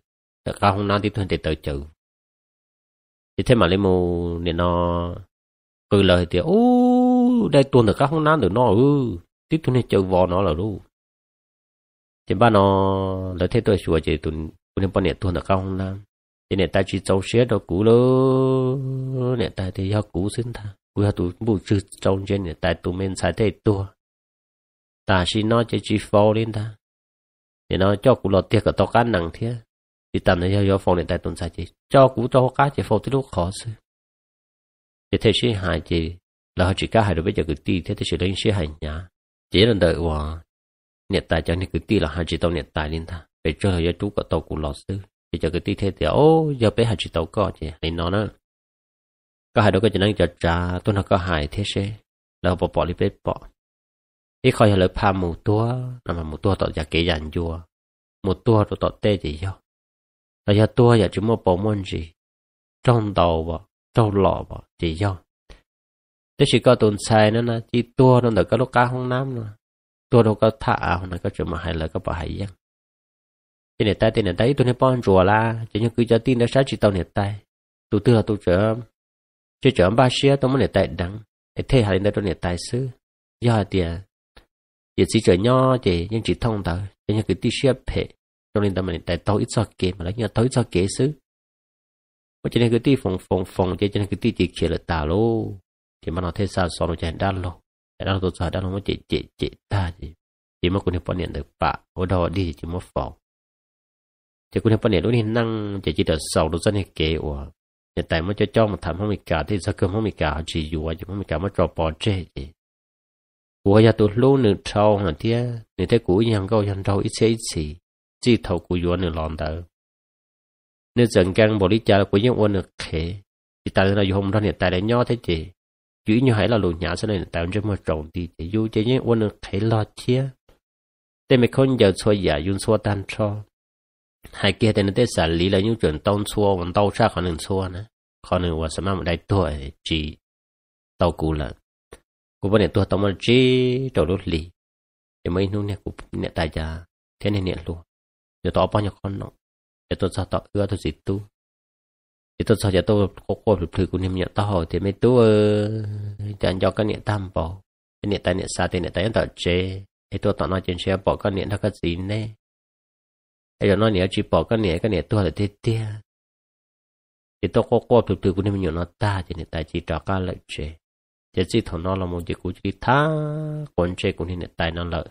tất cả thì tuần hẹt tới chữ chỉ thế mà lấy này nó cười lời thì ô đây tuần được các hôm nay được nó ừ tí tuần hẹt chữ vò nó là luôn chỉ ba nó lấy thế tôi sửa chỉ tuần tuần bỏ nẹt tuần được các hôm nay chỉ nẹt ta chỉ trâu xe đó cũ lơ nẹt ta thì do cũ xin tha กูถ้าตัวบุกชื่อจงเจนเนี่ยแต่ตัวเมนสายเทตัวตาชีน้อยจะจีฟอลินท่าเนี่ยน้อยเจ้ากูหลอดเตี้ยกับตอกันหนังเทียที่ตามในยอยฟองเนี่ยแต่ตัวสายจีเจ้ากูเจ้าก้าจะฟอที่ลูกขอซื้อจะเทชีหายจีแล้วเขาจีก้าหายโดยไม่จะกึ่ตีเทเทชีเล่นชีหายหนาจีนั่นเดือดว่าเนี่ยตายจากนี่กึ่ตีแล้วหายจีตัวเนี่ยตายลินท่าไปเจอเลยจูกับตัวกูหลอดซื้อจะกึ่ตีเทเดียวโอ้ยอย่าไปหายจีตัวก็จีในนอนนะก็หายดก็จะนั่งจัดจ้าตัวนั้นก็หายเทเชแล้วปอปอลิเปปอที่คอยเลยพาหมูตัวนำมาหมูตัวต่อจากเกยันยัวหมูตัวตัวต่อเตจีเยาแต่ยาตัวอยากจะมัวปอมันจีจ้องเตาบ่จ้องหล่อบ่จีเยาแต่สิก็ตุนชายนั่นนะจีตัวนั่นเด็กก็ลูกกาห้องน้ำนะตัวเราก็ท่าเอานะก็จะมาหายเลยก็ปอหายยังที่เนี่ยตายที่เนี่ยตายตัวเนี่ยป้อนจัวละจะยังคือจะตีนได้ใช้จีเตาเนี่ยตายตัวตัวเราตัวเจอ chứ chọn ba xe tôi muốn để tại đắng để thế hà lên tôi để tại xứ do tiền chỉ chỉ chở nho chỉ nhưng chỉ thông tờ cho những cái tí xe phê cho nên ta mình tại tôi ít so kể mà lấy nhờ tôi ít so kể sư mà cho nên cái tí phòng phòng phòng cho nên cái tí chỉ kia là tà lô thì mà nó thế sao so nó chạy đa lô đa lô tôi sợ đa lô nó chỉ chỉ chỉ ta chỉ chỉ mà cũng được bao nhiêu được bạ ở đó đi chỉ mà phòng chỉ cũng được bao nhiêu lúc này năng chỉ chỉ được sầu được dân này kế của hiện tại mới cho cho mà thảm không cả thì sao không mình cả chỉ dù chứ không mình cả mất trò bỏ chê gì của nhà tôi lâu nửa trâu thế nửa thế của nhà câu nhà trâu ít xe ít xì chỉ thầu của vua nửa lòn tờ nửa dần căng bỏ lý cha của những ôn nửa khế thì tại là dù ra hiện tại để nho thế chị chủ như hãy là lùn nhà sau này tạo cho một trồng thì dù chơi những ôn nửa khế lo chia thế mình không giờ xóa giả dùng xóa tan cho 还记得那在山里了，有人当初我们到下可能错呢，可能我什么没带对，只到ช了。กูปเนี่ยตัวตอมันจีโดดลียัไม่นู่นเนี่ยกูเนี่ยตายยาเท่นี่เนี่ยลูกเดี๋ยวต่อป้อนยาคอนเนาะเดี๋ยวตัวสต่อเอื้อตัวสิตู้เดี๋ยวตัวซอจะตัวโคโค่ถือกูเนี่ยเนี่ยต่อเดี๋ยวไม่ตัวจานยอกันเนี่ยตามปอเนี่ยตายเนี่ยซาเตนี่ยตายยันต่อเจไอตัวต่อน้อเจนเชียบอกก็เนี่ย้ักสีเนี่ย哎呦，那你要去报个年个年多少天天？这都过过头头，你们有那大的呢，大几大家了这，这这头那了么？这估计他关这估计呢大那了，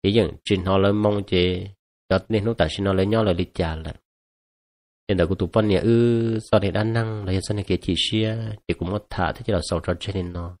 这样真好了忙这，要你弄大些那了鸟了离家了。现在我都半年呃，少年安 năng 了，要少年给几些，结果没他，他就老少着这里呢。